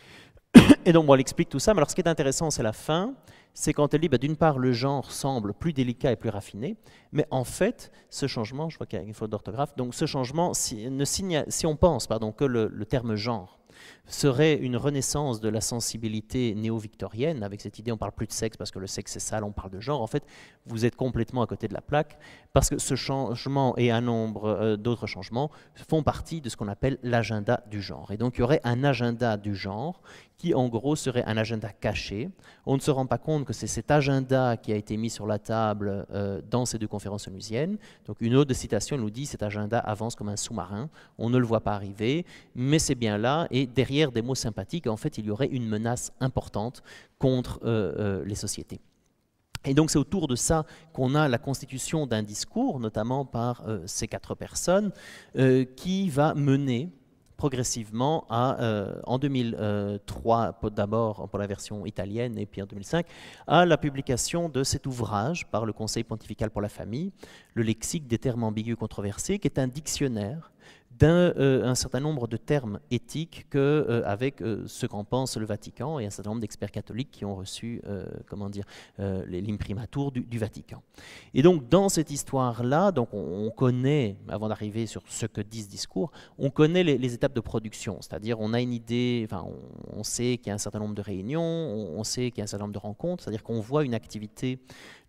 et donc bon, elle explique tout ça, mais alors ce qui est intéressant, c'est la fin, c'est quand elle dit, bah, d'une part, le genre semble plus délicat et plus raffiné, mais en fait, ce changement, je vois qu'il y a une faute d'orthographe, donc ce changement, si, ne signe, si on pense pardon, que le terme genre serait une renaissance de la sensibilité néo-victorienne, avec cette idée on parle plus de sexe parce que le sexe c'est sale, on parle de genre. En fait, vous êtes complètement à côté de la plaque parce que ce changement et un nombre euh, d'autres changements font partie de ce qu'on appelle l'agenda du genre. Et donc il y aurait un agenda du genre qui en gros serait un agenda caché. On ne se rend pas compte que c'est cet agenda qui a été mis sur la table euh, dans ces deux conférences onusiennes. Donc une autre citation nous dit cet agenda avance comme un sous-marin, on ne le voit pas arriver, mais c'est bien là et derrière des mots sympathiques, en fait, il y aurait une menace importante contre euh, euh, les sociétés. Et donc c'est autour de ça qu'on a la constitution d'un discours, notamment par euh, ces quatre personnes, qui va mener progressivement à, en 2003 d'abord pour la version italienne et puis en 2005, à la publication de cet ouvrage par le Conseil pontifical pour la famille, le lexique des termes ambigus controversés, qui est un dictionnaire d'un euh, certain nombre de termes éthiques que, euh, avec euh, ce qu'en pense le Vatican et un certain nombre d'experts catholiques qui ont reçu comment dire, l'imprimatur du, Vatican. Et donc dans cette histoire-là, donc on, connaît, avant d'arriver sur ce que dit ce discours, on connaît les, étapes de production, c'est-à-dire on a une idée, enfin on, sait qu'il y a un certain nombre de réunions, on sait qu'il y a un certain nombre de rencontres, c'est-à-dire qu'on voit une activité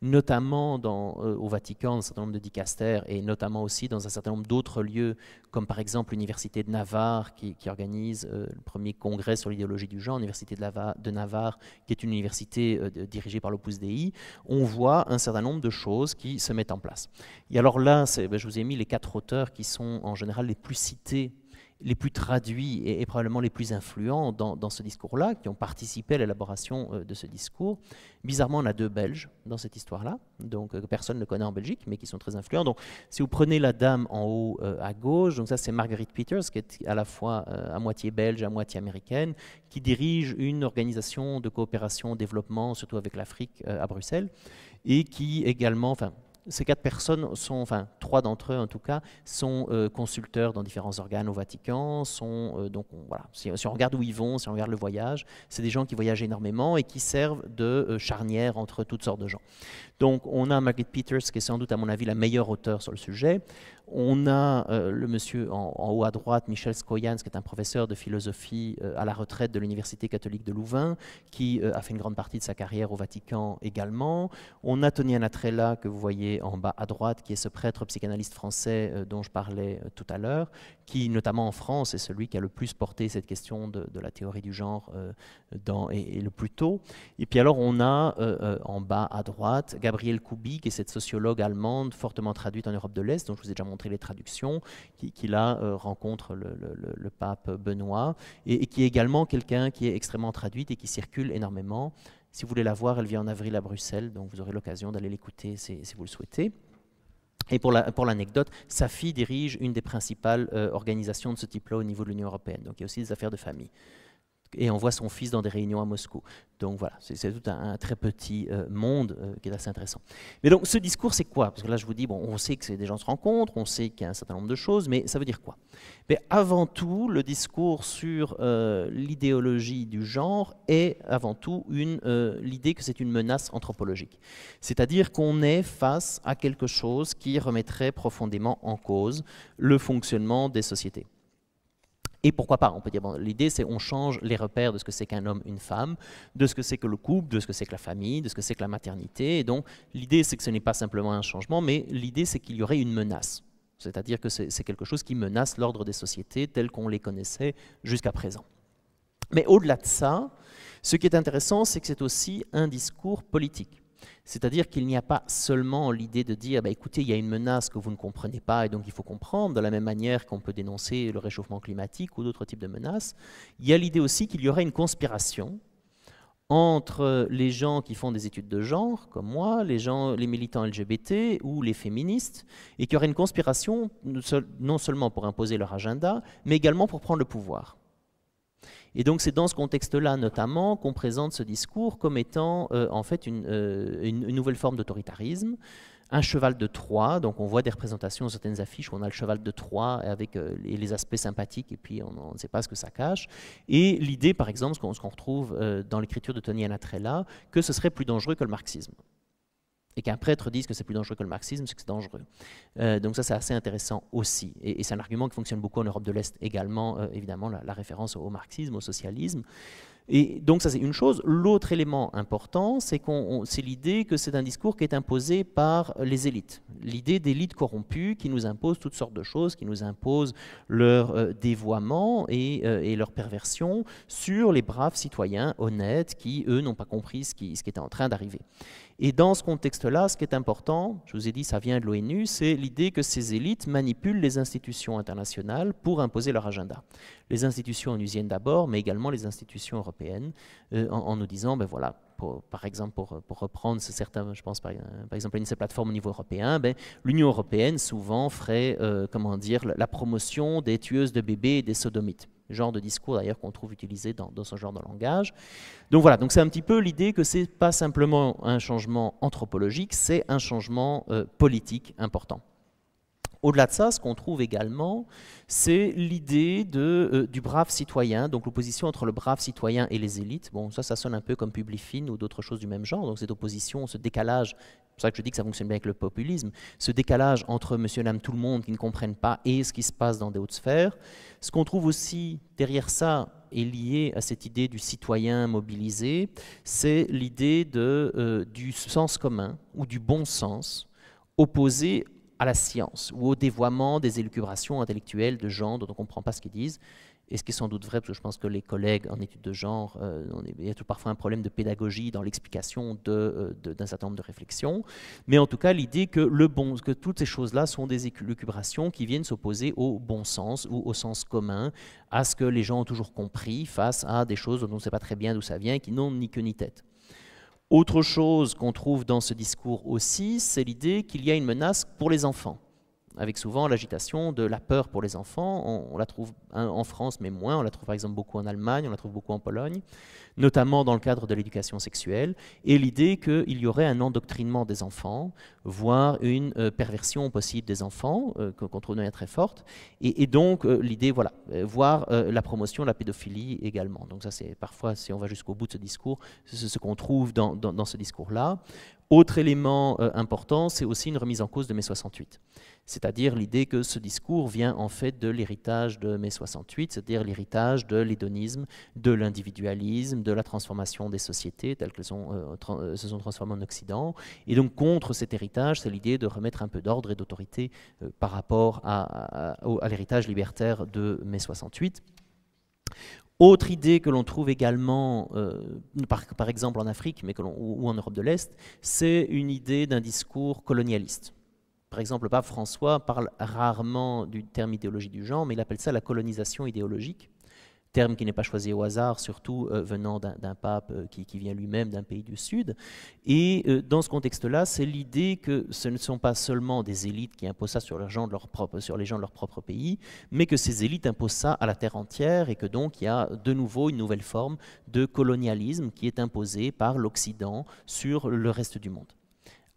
notamment euh, au Vatican, un certain nombre de dicastères, et notamment aussi dans un certain nombre d'autres lieux, comme par exemple l'Université de Navarre, qui, organise euh, le premier congrès sur l'idéologie du genre, l'Université de, Navarre, qui est une université euh, dirigée par l'Opus Dei, on voit un certain nombre de choses qui se mettent en place. Et alors là, ben, je vous ai mis les quatre auteurs qui sont en général les plus cités les plus traduits et, probablement les plus influents dans, ce discours-là, qui ont participé à l'élaboration euh, de ce discours. Bizarrement, on a deux Belges dans cette histoire-là, donc euh, personne ne connaît en Belgique, mais qui sont très influents. Donc, si vous prenez la dame en haut euh, à gauche, donc ça c'est Marguerite Peters, qui est à la fois à moitié belge, à moitié américaine, qui dirige une organisation de coopération, développement, surtout avec l'Afrique à Bruxelles, et qui également, enfin, ces quatre personnes sont, enfin trois d'entre eux en tout cas, sont euh, consulteurs dans différents organes au Vatican. Sont, euh, donc voilà, si, on regarde où ils vont, si on regarde le voyage, c'est des gens qui voyagent énormément et qui servent de euh, charnière entre toutes sortes de gens. Donc on a Margaret Peters qui est sans doute à mon avis la meilleure auteure sur le sujet. On a euh, le monsieur en, haut à droite, Michel Skoyans, qui est un professeur de philosophie euh, à la retraite de l'Université catholique de Louvain, qui euh, a fait une grande partie de sa carrière au Vatican également. On a Tony Anatrella, que vous voyez en bas à droite, qui est ce prêtre psychanalyste français dont je parlais tout à l'heure, qui, notamment en France, est celui qui a le plus porté cette question de, la théorie du genre dans, et, le plus tôt. Et puis alors, on a en bas à droite Gabriel Kubik qui est cette sociologue allemande fortement traduite en Europe de l'Est, dont je vous ai déjà montré les traductions, qui, qui là euh, rencontre le, pape Benoît, et, qui est également quelqu'un qui est extrêmement traduite et qui circule énormément. Si vous voulez la voir, elle vient en avril à Bruxelles, donc vous aurez l'occasion d'aller l'écouter si, vous le souhaitez. Et pour l'anecdote, sa fille dirige une des principales euh, organisations de ce type-là au niveau de l'Union européenne, donc il y a aussi des affaires de famille et envoie son fils dans des réunions à Moscou. Donc voilà, c'est tout un, très petit euh, monde euh, qui est assez intéressant. Mais donc ce discours, c'est quoi Parce que là, je vous dis, bon, on sait que des gens se rencontrent, on sait qu'il y a un certain nombre de choses, mais ça veut dire quoi Mais avant tout, le discours sur euh, l'idéologie du genre est avant tout l'idée que c'est une menace anthropologique. C'est-à-dire qu'on est face à quelque chose qui remettrait profondément en cause le fonctionnement des sociétés. Et pourquoi pas On peut dire, l'idée c'est qu'on change les repères de ce que c'est qu'un homme, une femme, de ce que c'est que le couple, de ce que c'est que la famille, de ce que c'est que la maternité. Et donc l'idée c'est que ce n'est pas simplement un changement, mais l'idée c'est qu'il y aurait une menace. C'est-à-dire que c'est quelque chose qui menace l'ordre des sociétés telles qu'on les connaissait jusqu'à présent. Mais au-delà de ça, ce qui est intéressant, c'est que c'est aussi un discours politique. C'est-à-dire qu'il n'y a pas seulement l'idée de dire, bah, écoutez, il y a une menace que vous ne comprenez pas et donc il faut comprendre, de la même manière qu'on peut dénoncer le réchauffement climatique ou d'autres types de menaces, il y a l'idée aussi qu'il y aurait une conspiration entre les gens qui font des études de genre, comme moi, les, gens, les militants LGBT ou les féministes, et qu'il y aurait une conspiration non seulement pour imposer leur agenda, mais également pour prendre le pouvoir. Et donc c'est dans ce contexte-là notamment qu'on présente ce discours comme étant euh, en fait euh, une, nouvelle forme d'autoritarisme, un cheval de Troie, donc on voit des représentations, certaines affiches où on a le cheval de Troie avec euh, les, aspects sympathiques et puis on, ne sait pas ce que ça cache. Et l'idée par exemple, ce qu'on retrouve dans l'écriture de Tony Anatrella, que ce serait plus dangereux que le marxisme et qu'un prêtre dise que c'est plus dangereux que le marxisme, c'est que c'est dangereux. Euh, donc ça, c'est assez intéressant aussi. Et, c'est un argument qui fonctionne beaucoup en Europe de l'Est également, euh, évidemment, la, référence au, marxisme, au socialisme. Et donc ça c'est une chose. L'autre élément important, c'est l'idée que c'est un discours qui est imposé par les élites. L'idée d'élites corrompues qui nous imposent toutes sortes de choses, qui nous imposent leur euh, dévoiement euh, et, leur perversion sur les braves citoyens honnêtes qui, eux, n'ont pas compris ce qui, ce qui était en train d'arriver. Et dans ce contexte-là, ce qui est important, je vous ai dit, ça vient de l'ONU, c'est l'idée que ces élites manipulent les institutions internationales pour imposer leur agenda. Les institutions onusiennes d'abord, mais également les institutions européennes européenne euh, en, nous disant, ben voilà, par exemple, pour, reprendre certains, je pense euh, par, exemple une de ces plateformes au niveau européen, ben, l'Union européenne souvent ferait, euh, comment dire, la promotion des tueuses de bébés et des sodomites genre de discours d'ailleurs qu'on trouve utilisé dans, ce genre de langage. Donc voilà, donc c'est un petit peu l'idée que ce n'est pas simplement un changement anthropologique, c'est un changement politique important. Au-delà de ça, ce qu'on trouve également, c'est l'idée de euh, du brave citoyen, donc l'opposition entre le brave citoyen et les élites. Bon, ça, ça sonne un peu comme Publifine ou d'autres choses du même genre, donc cette opposition, ce décalage c'est pour ça que je dis que ça fonctionne bien avec le populisme, ce décalage entre monsieur et tout le monde qui ne comprennent pas et ce qui se passe dans des hautes sphères. Ce qu'on trouve aussi derrière ça est lié à cette idée du citoyen mobilisé, c'est l'idée de euh, du sens commun ou du bon sens opposé à la science ou au dévoiement des élucubrations intellectuelles de genre dont on ne comprend pas ce qu'ils disent. Et ce qui est sans doute vrai, parce que je pense que les collègues en études de genre, euh, il y a tout parfois un problème de pédagogie dans l'explication euh, d'un certain nombre de réflexions. Mais en tout cas, l'idée que, que toutes ces choses-là sont des élucubrations qui viennent s'opposer au bon sens ou au sens commun, à ce que les gens ont toujours compris face à des choses dont on ne sait pas très bien d'où ça vient et qui n'ont ni queue ni tête. Autre chose qu'on trouve dans ce discours aussi, c'est l'idée qu'il y a une menace pour les enfants avec souvent l'agitation de la peur pour les enfants. On, la trouve en France, mais moins. On la trouve par exemple beaucoup en Allemagne, on la trouve beaucoup en Pologne, notamment dans le cadre de l'éducation sexuelle. Et l'idée qu'il y aurait un endoctrinement des enfants, voire une euh, perversion possible des enfants, qu'on trouve de très forte. Et, donc euh, l'idée, voilà, euh, voir la promotion de la pédophilie également. Donc ça, c'est parfois, si on va jusqu'au bout de ce discours, ce, ce qu'on trouve dans, dans ce discours-là. Autre élément euh, important, c'est aussi une remise en cause de mai 68, c'est-à-dire l'idée que ce discours vient en fait de l'héritage de mai 68, c'est-à-dire l'héritage de l'hédonisme, de l'individualisme, de la transformation des sociétés telles que euh, euh, se sont transformées en Occident. Et donc contre cet héritage, c'est l'idée de remettre un peu d'ordre et d'autorité par rapport à l'héritage libertaire de mai 68. Autre idée que l'on trouve également, euh, par, exemple en Afrique mais ou, ou en Europe de l'Est, c'est une idée d'un discours colonialiste. Par exemple, le pape François parle rarement du terme idéologie du genre, mais il appelle ça la colonisation idéologique terme qui n'est pas choisi au hasard, surtout euh, venant d'un pape euh, qui, vient lui-même d'un pays du Sud. Et euh, dans ce contexte-là, c'est l'idée que ce ne sont pas seulement des élites qui imposent ça sur, les gens de leur propre, sur les gens de leur propre pays, mais que ces élites imposent ça à la terre entière et que donc il y a de nouveau une nouvelle forme de colonialisme qui est imposée par l'Occident sur le reste du monde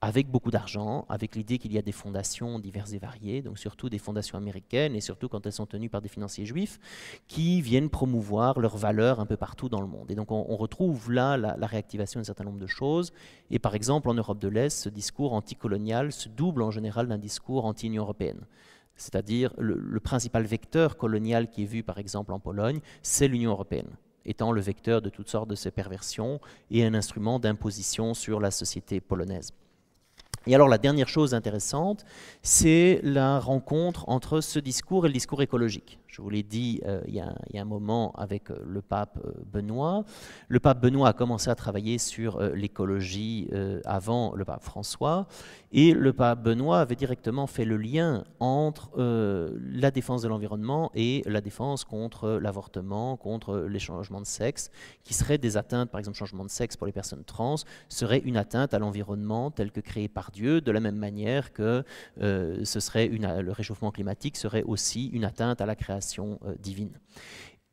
avec beaucoup d'argent, avec l'idée qu'il y a des fondations diverses et variées, donc surtout des fondations américaines, et surtout quand elles sont tenues par des financiers juifs, qui viennent promouvoir leurs valeurs un peu partout dans le monde. Et donc on, retrouve là la, réactivation d'un certain nombre de choses, et par exemple en Europe de l'Est, ce discours anticolonial se double en général d'un discours anti-Union européenne. C'est-à-dire le principal vecteur colonial qui est vu par exemple en Pologne, c'est l'Union européenne étant le vecteur de toutes sortes de ces perversions et un instrument d'imposition sur la société polonaise. Et alors la dernière chose intéressante, c'est la rencontre entre ce discours et le discours écologique. Je vous l'ai dit euh, il, y a, un moment avec euh, le pape euh, Benoît. Le pape Benoît a commencé à travailler sur l'écologie avant le pape François. Et le pape Benoît avait directement fait le lien entre la défense de l'environnement et la défense contre l'avortement, contre les changements de sexe, qui seraient des atteintes, par exemple changement de sexe pour les personnes trans, serait une atteinte à l'environnement tel que créé par Dieu, de la même manière que ce serait une, le réchauffement climatique serait aussi une atteinte à la création euh, divine.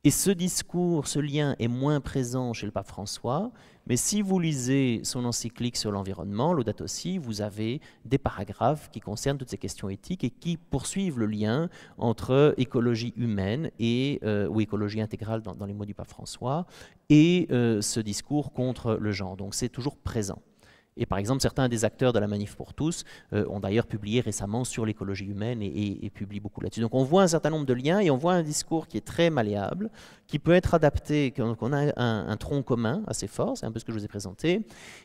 Et ce discours, ce lien est moins présent chez le pape François, mais si vous lisez son encyclique sur l'environnement, Laudato aussi, vous avez des paragraphes qui concernent toutes ces questions éthiques et qui poursuivent le lien entre écologie humaine et, euh, ou écologie intégrale dans, les mots du pape François et euh, ce discours contre le genre. Donc c'est toujours présent. Et par exemple, certains des acteurs de la Manif pour tous euh, ont d'ailleurs publié récemment sur l'écologie humaine et, publient beaucoup là-dessus. Donc on voit un certain nombre de liens et on voit un discours qui est très malléable, qui peut être adapté, donc on a un, tronc commun assez fort, c'est un peu ce que je vous ai présenté.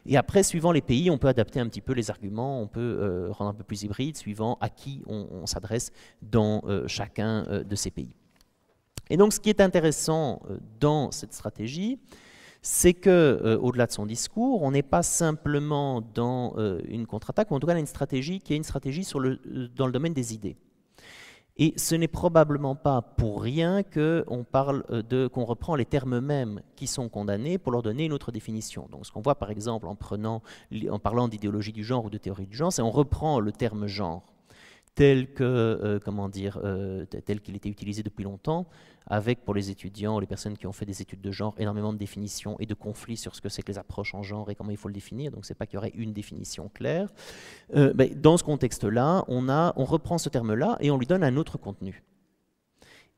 Et après, suivant les pays, on peut adapter un petit peu les arguments, on peut euh, rendre un peu plus hybride, suivant à qui on, s'adresse dans euh, chacun de ces pays. Et donc ce qui est intéressant dans cette stratégie, c'est que, euh, delà de son discours, on n'est pas simplement dans euh, une contre-attaque, ou en tout cas une stratégie qui est une stratégie euh, dans le domaine des idées. Et ce n'est probablement pas pour rien qu'on parle qu'on reprend les termes mêmes qui sont condamnés pour leur donner une autre définition. Donc, ce qu'on voit par exemple en parlant d'idéologie du genre ou de théorie du genre, c'est qu'on reprend le terme genre tel euh, comment dire euh, tel qu'il était utilisé depuis longtemps, avec pour les étudiants, les personnes qui ont fait des études de genre, énormément de définitions et de conflits sur ce que c'est que les approches en genre et comment il faut le définir. Donc c'est pas qu'il y aurait une définition claire. Euh, ben, dans ce contexte-là, on reprend ce terme-là et on lui donne un autre contenu.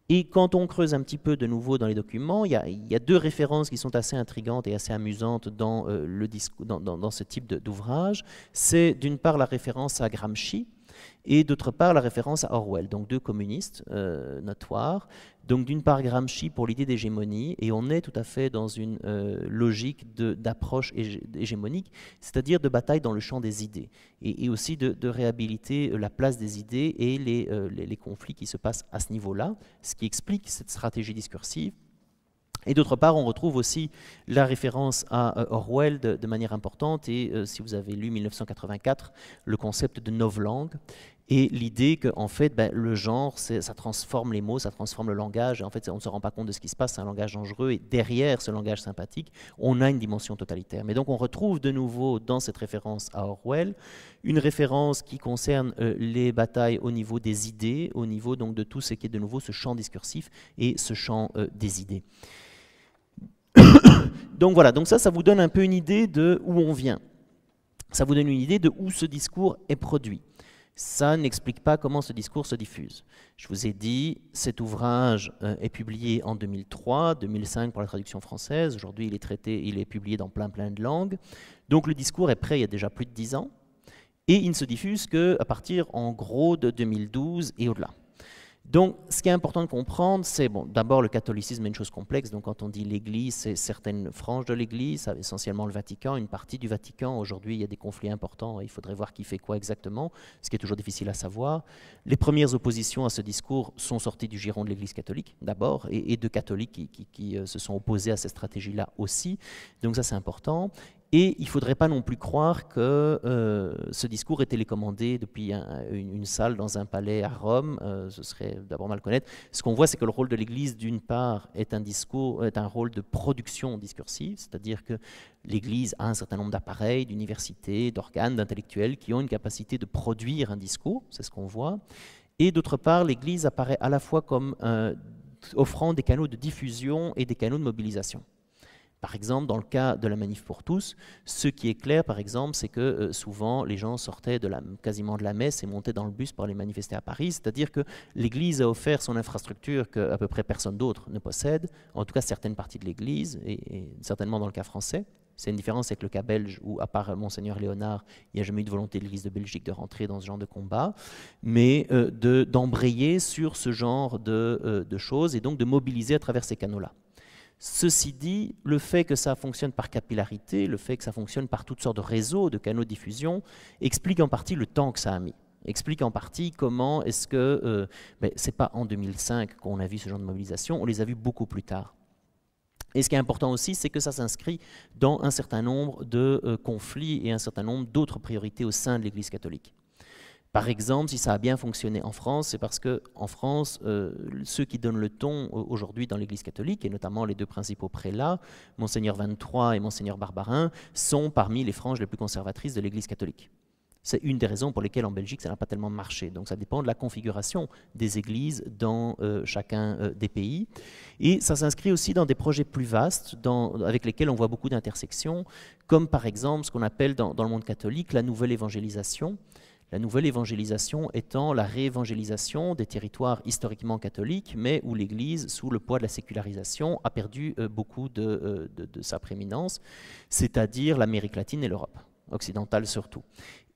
Et quand on creuse un petit peu de nouveau dans les documents, il y, a, deux références qui sont assez intrigantes et assez amusantes dans, dans ce type d'ouvrage. C'est d'une part la référence à Gramsci, et d'autre part la référence à Orwell, donc deux communistes euh, notoires. Donc d'une part Gramsci pour l'idée d'hégémonie, et on est tout à fait dans une euh, logique d'approche hégémonique, c'est-à-dire de bataille dans le champ des idées, et, aussi de, réhabiliter euh, la place des idées et les, conflits qui se passent à ce niveau-là, ce qui explique cette stratégie discursive et d'autre part, on retrouve aussi la référence à Orwell de, manière importante, et si vous avez lu 1984, le concept de novlangue, et l'idée que fait bah, le genre ça transforme les mots ça transforme le langage et en fait on ne se rend pas compte de ce qui se passe c'est un langage dangereux et derrière ce langage sympathique on a une dimension totalitaire mais donc on retrouve de nouveau dans cette référence à Orwell une référence qui concerne euh, les batailles au niveau des idées au niveau donc de tout ce qui est de nouveau ce champ discursif et ce champ euh, des idées donc voilà donc ça ça vous donne un peu une idée de où on vient ça vous donne une idée de où ce discours est produit ça n'explique pas comment ce discours se diffuse. Je vous ai dit, cet ouvrage euh, est publié en 2003, 2005 pour la traduction française. Aujourd'hui, il est traité, il est publié dans plein plein de langues. Donc le discours est prêt il y a déjà plus de 10 ans et il ne se diffuse qu'à partir en gros de 2012 et au-delà. Donc, ce qui est important de comprendre, c'est bon, d'abord le catholicisme est une chose complexe. Donc, quand on dit l'Église, c'est certaines franges de l'Église, essentiellement le Vatican, une partie du Vatican. Aujourd'hui, il y a des conflits importants. Il faudrait voir qui fait quoi exactement, ce qui est toujours difficile à savoir. Les premières oppositions à ce discours sont sorties du giron de l'Église catholique, d'abord, et, de catholiques qui, euh, se sont opposés à cette stratégie-là aussi. Donc, ça, c'est important. Et il ne faudrait pas non plus croire que euh, ce discours est télécommandé depuis une, salle dans un palais à Rome, euh, ce serait d'abord mal connaître. Ce qu'on voit, c'est que le rôle de l'Église, d'une part, est un, discours, est un rôle de production discursive, c'est-à-dire que l'Église a un certain nombre d'appareils, d'universités, d'organes, d'intellectuels qui ont une capacité de produire un discours, c'est ce qu'on voit. Et d'autre part, l'Église apparaît à la fois comme euh, offrant des canaux de diffusion et des canaux de mobilisation. Par exemple, dans le cas de la manif pour tous, ce qui est clair, par exemple, c'est que euh, souvent les gens sortaient de quasiment de la messe et montaient dans le bus pour aller manifester à Paris. C'est-à-dire que l'Église a offert son infrastructure que à peu près personne d'autre ne possède, en tout cas certaines parties de l'Église, et, certainement dans le cas français. C'est une différence avec le cas belge où, à part euh, Monseigneur Léonard, il n'y a jamais eu de volonté de l'Église de Belgique de rentrer dans ce genre de combat, mais euh, d'embrayer sur ce genre de choses et donc de mobiliser à travers ces canaux-là. Ceci dit, le fait que ça fonctionne par capillarité, le fait que ça fonctionne par toutes sortes de réseaux, de canaux de diffusion, explique en partie le temps que ça a mis. Explique en partie comment est-ce que... mais euh, ben, c'est pas en 2005 qu'on a vu ce genre de mobilisation, on les a vus beaucoup plus tard. Et ce qui est important aussi, c'est que ça s'inscrit dans un certain nombre de euh, conflits et un certain nombre d'autres priorités au sein de l'Église catholique. Par exemple, si ça a bien fonctionné en France, c'est parce que en France, euh, ceux qui donnent le ton euh, aujourd'hui dans l'Église catholique, et notamment les deux principaux prélats, Monseigneur 23 et Monseigneur Barbarin, sont parmi les franges les plus conservatrices de l'Église catholique. C'est une des raisons pour lesquelles en Belgique ça n'a pas tellement marché. Donc ça dépend de la configuration des églises dans euh, chacun des pays. Et ça s'inscrit aussi dans des projets plus vastes avec lesquels on voit beaucoup d'intersections, comme par exemple ce qu'on appelle dans, dans, le monde catholique la nouvelle évangélisation, la nouvelle évangélisation étant la réévangélisation des territoires historiquement catholiques, mais où l'Église, sous le poids de la sécularisation, a perdu euh, beaucoup euh, de, de, sa prééminence, c'est-à-dire l'Amérique latine et l'Europe, occidentale surtout.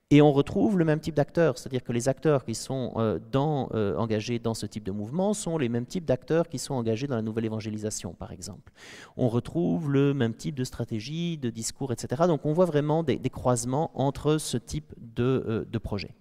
Et on retrouve le même type d'acteurs, c'est-à-dire que les acteurs qui sont euh, euh, engagés dans ce type de mouvement sont les mêmes types d'acteurs qui sont engagés dans la nouvelle évangélisation, par exemple. On retrouve le même type de stratégie, de discours, etc. Donc on voit vraiment des, croisements entre ce type euh, de, projet.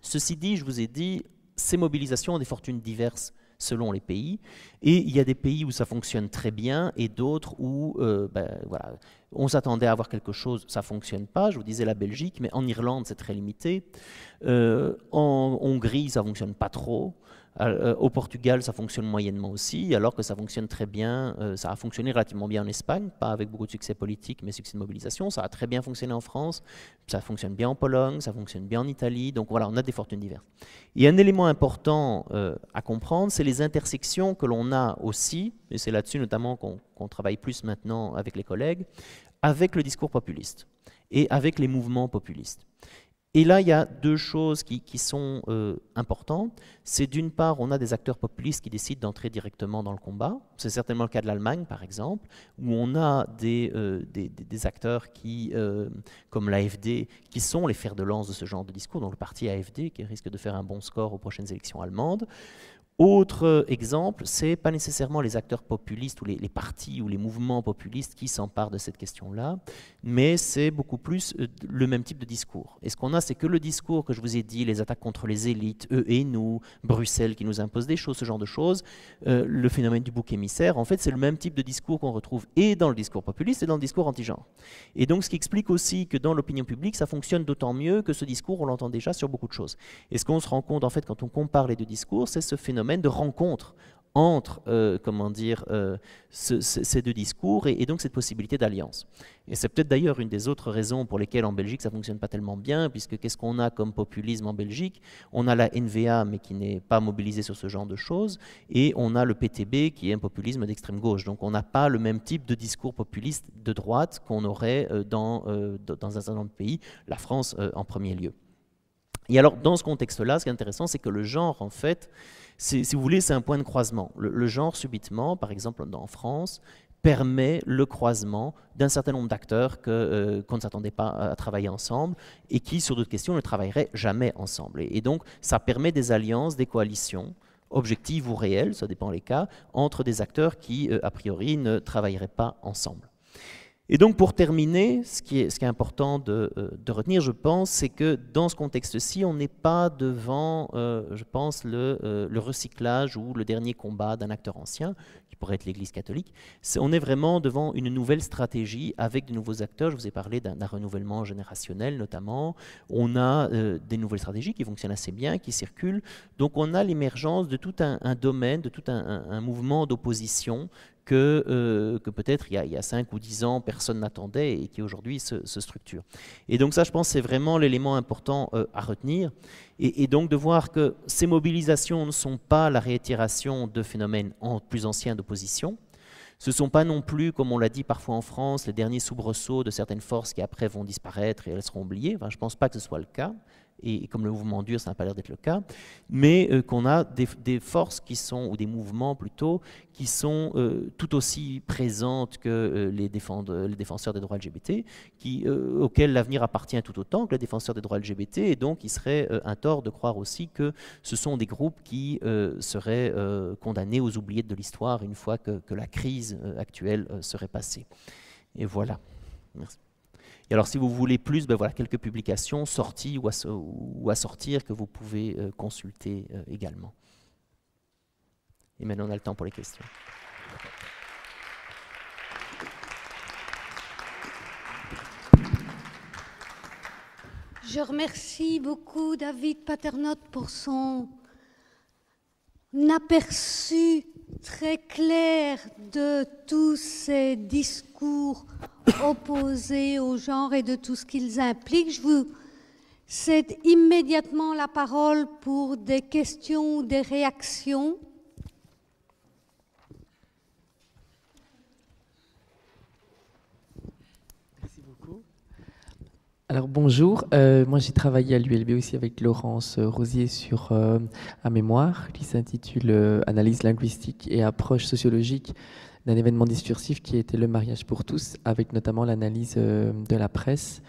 Ceci dit, je vous ai dit, ces mobilisations ont des fortunes diverses selon les pays. Et il y a des pays où ça fonctionne très bien et d'autres où, ben, voilà, on s'attendait à avoir quelque chose, ça ne fonctionne pas. Je vous disais la Belgique, mais en Irlande, c'est très limité. Euh, en Hongrie, ça ne fonctionne pas trop. Euh, au Portugal, ça fonctionne moyennement aussi, alors que ça fonctionne très bien, euh, ça a fonctionné relativement bien en Espagne, pas avec beaucoup de succès politique, mais succès de mobilisation. Ça a très bien fonctionné en France, ça fonctionne bien en Pologne, ça fonctionne bien en Italie. Donc voilà, on a des fortunes diverses. Et un élément important euh, à comprendre, c'est les intersections que l'on a aussi, et c'est là-dessus notamment qu'on travaille plus maintenant avec les collègues, avec le discours populiste et avec les mouvements populistes. Et là, il y a deux choses qui, sont euh, importantes. C'est d'une part, on a des acteurs populistes qui décident d'entrer directement dans le combat. C'est certainement le cas de l'Allemagne, par exemple, où on a des, euh, acteurs qui, euh, comme l'AFD, qui sont les fers de lance de ce genre de discours, donc le parti AFD qui risque de faire un bon score aux prochaines élections allemandes. Autre euh, exemple, c'est pas nécessairement les acteurs populistes ou les, partis ou les mouvements populistes qui s'emparent de cette question-là, mais c'est beaucoup plus euh, le même type de discours. Et ce qu'on a, c'est que le discours que je vous ai dit, les attaques contre les élites, eux et nous, Bruxelles qui nous impose des choses, ce genre de choses, euh, le phénomène du bouc émissaire, en fait, c'est le même type de discours qu'on retrouve et dans le discours populiste et dans le discours anti-genre. Et donc, ce qui explique aussi que dans l'opinion publique, ça fonctionne d'autant mieux que ce discours, on l'entend déjà sur beaucoup de choses. Et ce qu'on se rend compte, en fait, quand on compare les deux discours, c'est ce phénomène de rencontre entre euh, comment dire, euh, ces deux discours et, donc cette possibilité d'alliance. Et c'est peut-être d'ailleurs une des autres raisons pour lesquelles en Belgique ça ne fonctionne pas tellement bien, puisque qu'est-ce qu'on a comme populisme en Belgique On a la NVA, mais qui n'est pas mobilisée sur ce genre de choses, et on a le PTB, qui est un populisme d'extrême gauche. Donc on n'a pas le même type de discours populiste de droite qu'on aurait euh, dans, dans un certain nombre de pays, la France en premier lieu. Et alors dans ce contexte-là, ce qui est intéressant, c'est que le genre, en fait, si vous voulez, c'est un point de croisement. Le, genre, subitement, par exemple en France, permet le croisement d'un certain nombre d'acteurs euh, qu'on ne s'attendait pas à travailler ensemble et qui, sur d'autres questions, ne travailleraient jamais ensemble. Et, donc, ça permet des alliances, des coalitions objectives ou réelles, ça dépend les cas, entre des acteurs qui, euh, a priori, ne travailleraient pas ensemble. Et donc pour terminer, ce qui est, important euh, de, retenir, je pense, c'est que dans ce contexte-ci, on n'est pas devant, euh, je pense, euh, le, recyclage ou le dernier combat d'un acteur ancien qui pourrait être l'Église catholique, on est vraiment devant une nouvelle stratégie avec de nouveaux acteurs. Je vous ai parlé d'un renouvellement générationnel notamment. On a euh, des nouvelles stratégies qui fonctionnent assez bien, qui circulent. Donc on a l'émergence de tout un, domaine, de tout un, mouvement d'opposition que, euh, que peut-être il, y a 5 ou 10 ans, personne n'attendait et qui aujourd'hui se, structure. Et donc ça, je pense, c'est vraiment l'élément important euh, à retenir. Et, donc de voir que ces mobilisations ne sont pas la réitération de phénomènes en, plus anciens, d'opposition. Ce ne sont pas non plus, comme on l'a dit parfois en France, les derniers soubresauts de certaines forces qui après vont disparaître et elles seront oubliées. Enfin, je ne pense pas que ce soit le cas et, comme le mouvement dur, ça n'a pas l'air d'être le cas, mais euh, qu'on a des, forces qui sont, ou des mouvements plutôt, qui sont euh, tout aussi présentes que euh, les, les, défenseurs des droits LGBT, qui, auxquels l'avenir appartient tout autant que les défenseurs des droits LGBT, et donc il serait un tort de croire aussi que ce sont des groupes qui seraient condamnés aux oubliettes de l'histoire une fois que la crise actuelle serait passée. Et voilà. Merci. Et alors, si vous voulez plus, ben voilà, quelques publications sorties ou à, sortir que vous pouvez euh, consulter euh, également. Et maintenant, on a le temps pour les questions. Je remercie beaucoup David Paternotte pour son aperçu très clair de tous ces discours opposés au genre et de tout ce qu'ils impliquent. Je vous cède immédiatement la parole pour des questions ou des réactions. Alors bonjour, euh, moi j'ai travaillé à l'ULB aussi avec Laurence euh, Rosier sur euh, un mémoire qui s'intitule Analyse linguistique et approche sociologique d'un événement discursif qui était le mariage pour tous, avec notamment l'analyse de la presse,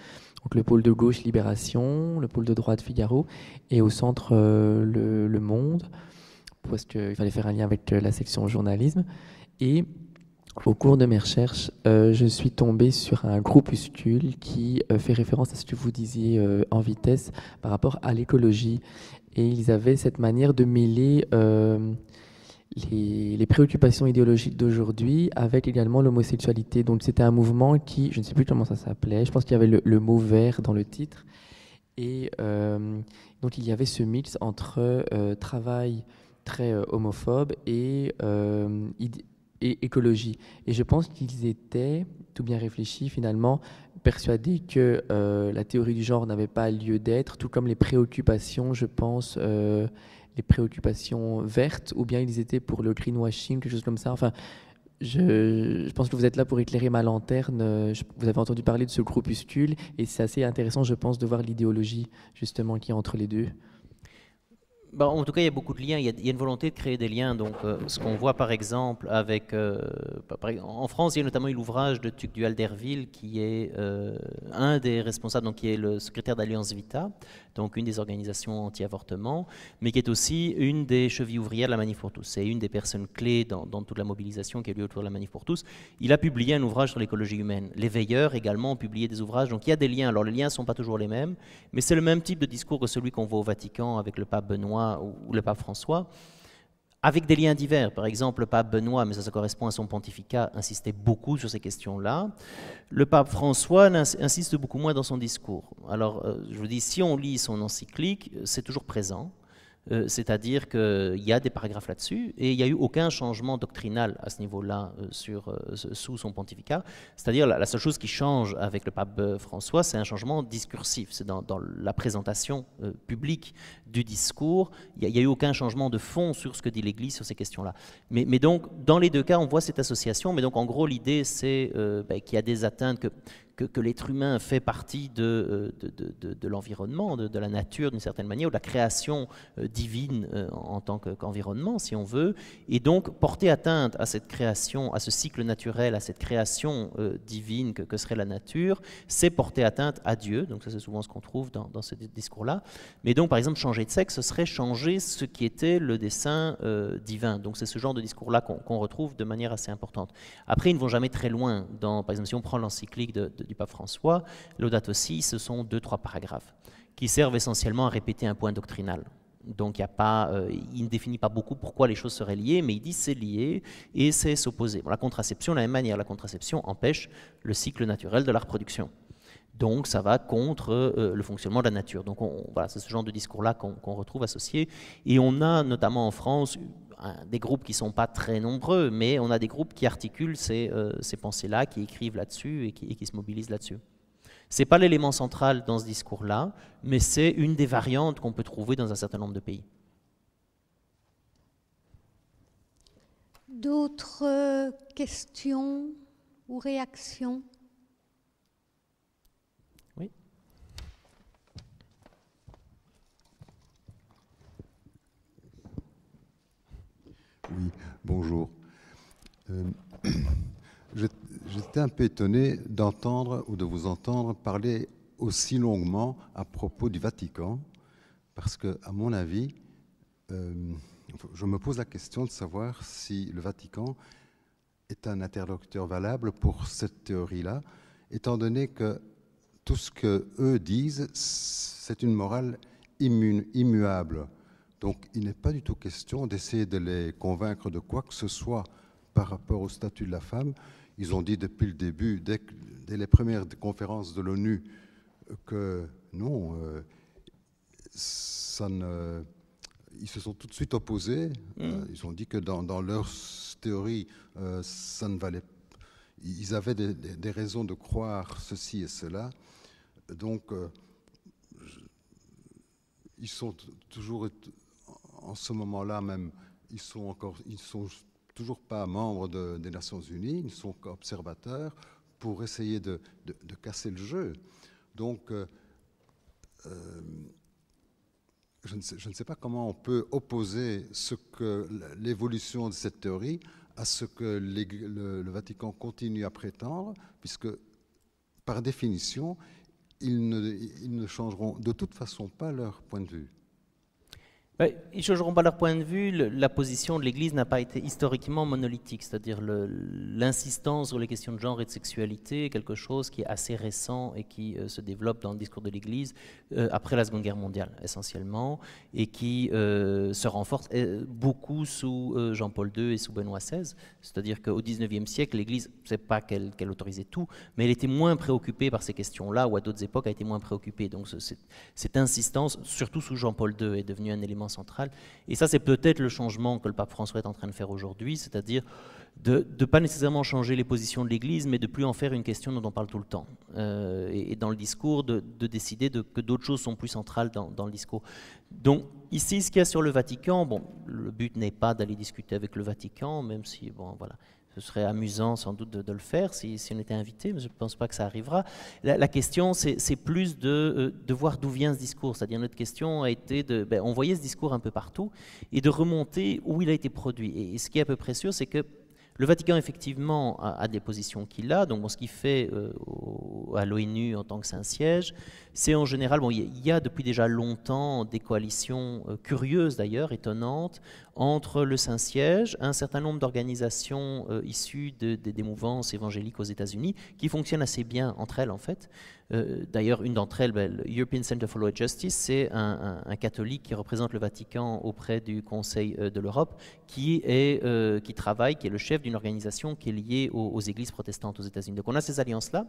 donc le pôle de gauche Libération, le pôle de droite Figaro et au centre le, Monde, parce qu'il fallait faire un lien avec la section journalisme. Et au cours de mes recherches, euh, je suis tombé sur un groupuscule qui euh, fait référence à ce que vous disiez euh, en vitesse par rapport à l'écologie. Et ils avaient cette manière de mêler les, préoccupations idéologiques d'aujourd'hui avec également l'homosexualité. Donc c'était un mouvement qui, je ne sais plus comment ça s'appelait, je pense qu'il y avait le, le, mot vert dans le titre. Et donc il y avait ce mix entre travail très homophobe et et écologie. Et je pense qu'ils étaient, tout bien réfléchis finalement, persuadés que euh, la théorie du genre n'avait pas lieu d'être, tout comme les préoccupations, je pense, euh, les préoccupations vertes, ou bien ils étaient pour le greenwashing, quelque chose comme ça. Enfin, je, je, pense que vous êtes là pour éclairer ma lanterne. vous avez entendu parler de ce groupuscule, et c'est assez intéressant, je pense, de voir l'idéologie justement qui est entre les deux. Bah, en tout cas, il y a beaucoup de liens. Il y a, une volonté de créer des liens. Donc, euh, ce qu'on voit par exemple avec, euh, en France, il y a notamment eu l'ouvrage de Tuc dualderville qui est euh, un des responsables, donc qui est le secrétaire d'Alliance Vita, donc une des organisations anti-avortement, mais qui est aussi une des chevilles ouvrières de la Manif pour tous. C'est une des personnes clés dans, dans, toute la mobilisation qui a lieu autour de la Manif pour tous. Il a publié un ouvrage sur l'écologie humaine. Les veilleurs également ont publié des ouvrages. Donc, il y a des liens. Alors, les liens ne sont pas toujours les mêmes, mais c'est le même type de discours que celui qu'on voit au Vatican avec le pape Benoît ou le pape François, avec des liens divers. Par exemple, le pape Benoît, mais ça, ça correspond à son pontificat, insistait beaucoup sur ces questions-là. Le pape François insiste beaucoup moins dans son discours. Alors, euh, je vous dis, si on lit son encyclique, euh, c'est toujours présent. Euh, c'est-à-dire qu'il y a des paragraphes là-dessus et il n'y a eu aucun changement doctrinal à ce niveau-là euh, sur euh, sous son pontificat. C'est-à-dire la, seule chose qui change avec le pape François, c'est un changement discursif. C'est dans, la présentation publique du discours. Il n'y a, eu aucun changement de fond sur ce que dit l'Église sur ces questions-là. Mais, donc, dans les deux cas, on voit cette association. Mais donc, en gros, l'idée, c'est ben, qu'il y a des atteintes que que, l'être humain fait partie de, euh, de, de, de l'environnement, de, la nature d'une certaine manière, ou de la création euh, divine euh, en tant qu'environnement, si on veut. Et donc, porter atteinte à cette création, à ce cycle naturel, à cette création divine que, que serait la nature, c'est porter atteinte à Dieu. Donc, ça, c'est souvent ce qu'on trouve dans, dans ce discours-là. Mais donc, par exemple, changer de sexe, ce serait changer ce qui était le dessin divin. Donc, c'est ce genre de discours-là qu'on retrouve de manière assez importante. Après, ils ne vont jamais très loin dans, par exemple, si on prend l'encyclique de, du pape François, l'audate aussi, ce sont deux, trois paragraphes qui servent essentiellement à répéter un point doctrinal. Donc a pas, euh, il ne définit pas beaucoup pourquoi les choses seraient liées, mais il dit c'est lié et c'est s'opposer. la contraception, la même manière, la contraception empêche le cycle naturel de la reproduction. Donc ça va contre euh, le fonctionnement de la nature. Donc voilà, c'est ce genre de discours-là qu'on retrouve associé. Et on a notamment en France des groupes qui ne sont pas très nombreux, mais on a des groupes qui articulent ces, euh, ces pensées-là, qui écrivent là-dessus et qui, et qui se mobilisent là-dessus. Ce n'est pas l'élément central dans ce discours-là, mais c'est une des variantes qu'on peut trouver dans un certain nombre de pays. D'autres questions ou réactions Bonjour. Euh, j'étais un peu étonné d'entendre ou de vous entendre parler aussi longuement à propos du Vatican, parce que, à mon avis, euh, je me pose la question de savoir si le Vatican est un interlocuteur valable pour cette théorie-là, étant donné que tout ce que eux disent, c'est une morale immuable. Donc il n'est pas du tout question d'essayer de les convaincre de quoi que ce soit par rapport au statut de la femme. Ils ont dit depuis le début, dès, les premières conférences de l'ONU, que non, euh, ça ne, ils se sont tout de suite opposés. Mmh. Euh, ils ont dit que dans, leur théorie, euh, ça ne valait Ils avaient des, des, raisons de croire ceci et cela. Donc, ils sont toujours en ce moment-là même, ils sont encore, ils sont toujours pas membres des Nations Unies, ils sont observateurs pour essayer de, casser le jeu. Donc, euh, euh, je, ne sais, pas comment on peut opposer ce que l'évolution de cette théorie à ce que le, Vatican continue à prétendre, puisque par définition, ils ne, changeront de toute façon pas leur point de vue. Ben, ils ne changeront pas leur point de vue. La position de l'Église n'a pas été historiquement monolithique, c'est-à-dire l'insistance sur les questions de genre et de sexualité quelque chose qui est assez récent et qui euh, se développe dans le discours de l'Église euh, après la Seconde Guerre mondiale, essentiellement, et qui euh, se renforce beaucoup sous Jean-Paul II et sous Benoît XVI. C'est-à-dire qu'au XIXe siècle, l'Église, ne pas qu'elle autorisait tout, mais elle était moins préoccupée par ces questions-là, ou à d'autres époques, elle était moins préoccupée. Donc cette insistance, surtout sous Jean-Paul II, est devenue un élément centrale central. Et ça, c'est peut-être le changement que le pape François est en train de faire aujourd'hui, c'est-à-dire de ne pas nécessairement changer les positions de l'Église, mais de plus en faire une question dont on parle tout le temps. Euh, et, dans le discours, de, décider de, que d'autres choses sont plus centrales dans, dans le discours. Donc ici, ce qu'il y a sur le Vatican, bon, le but n'est pas d'aller discuter avec le Vatican, même si, bon, voilà ce serait amusant sans doute de, le faire si, on était invité, mais je ne pense pas que ça arrivera. La, question, c'est plus de, euh, de voir d'où vient ce discours. C'est-à-dire notre question a été de, ben, on voyait ce discours un peu partout et de remonter où il a été produit. Et, ce qui est à peu près sûr, c'est que le Vatican, effectivement, a, des positions qu'il a. Donc, ce qu'il fait euh, à l'ONU en tant que Saint-Siège, c'est en général, bon, il y, a depuis déjà longtemps des coalitions euh, curieuses d'ailleurs, étonnantes, entre le Saint-Siège, un certain nombre d'organisations euh, issues des mouvances évangéliques aux États-Unis, qui fonctionnent assez bien entre elles en fait. Euh, d'ailleurs, une d'entre elles, ben, le European Center for Law and Justice, c'est un, catholique qui représente le Vatican auprès du Conseil euh, de l'Europe, qui, est, qui travaille, qui est le chef d'une organisation qui est liée aux, églises protestantes aux États-Unis. Donc on a ces alliances-là.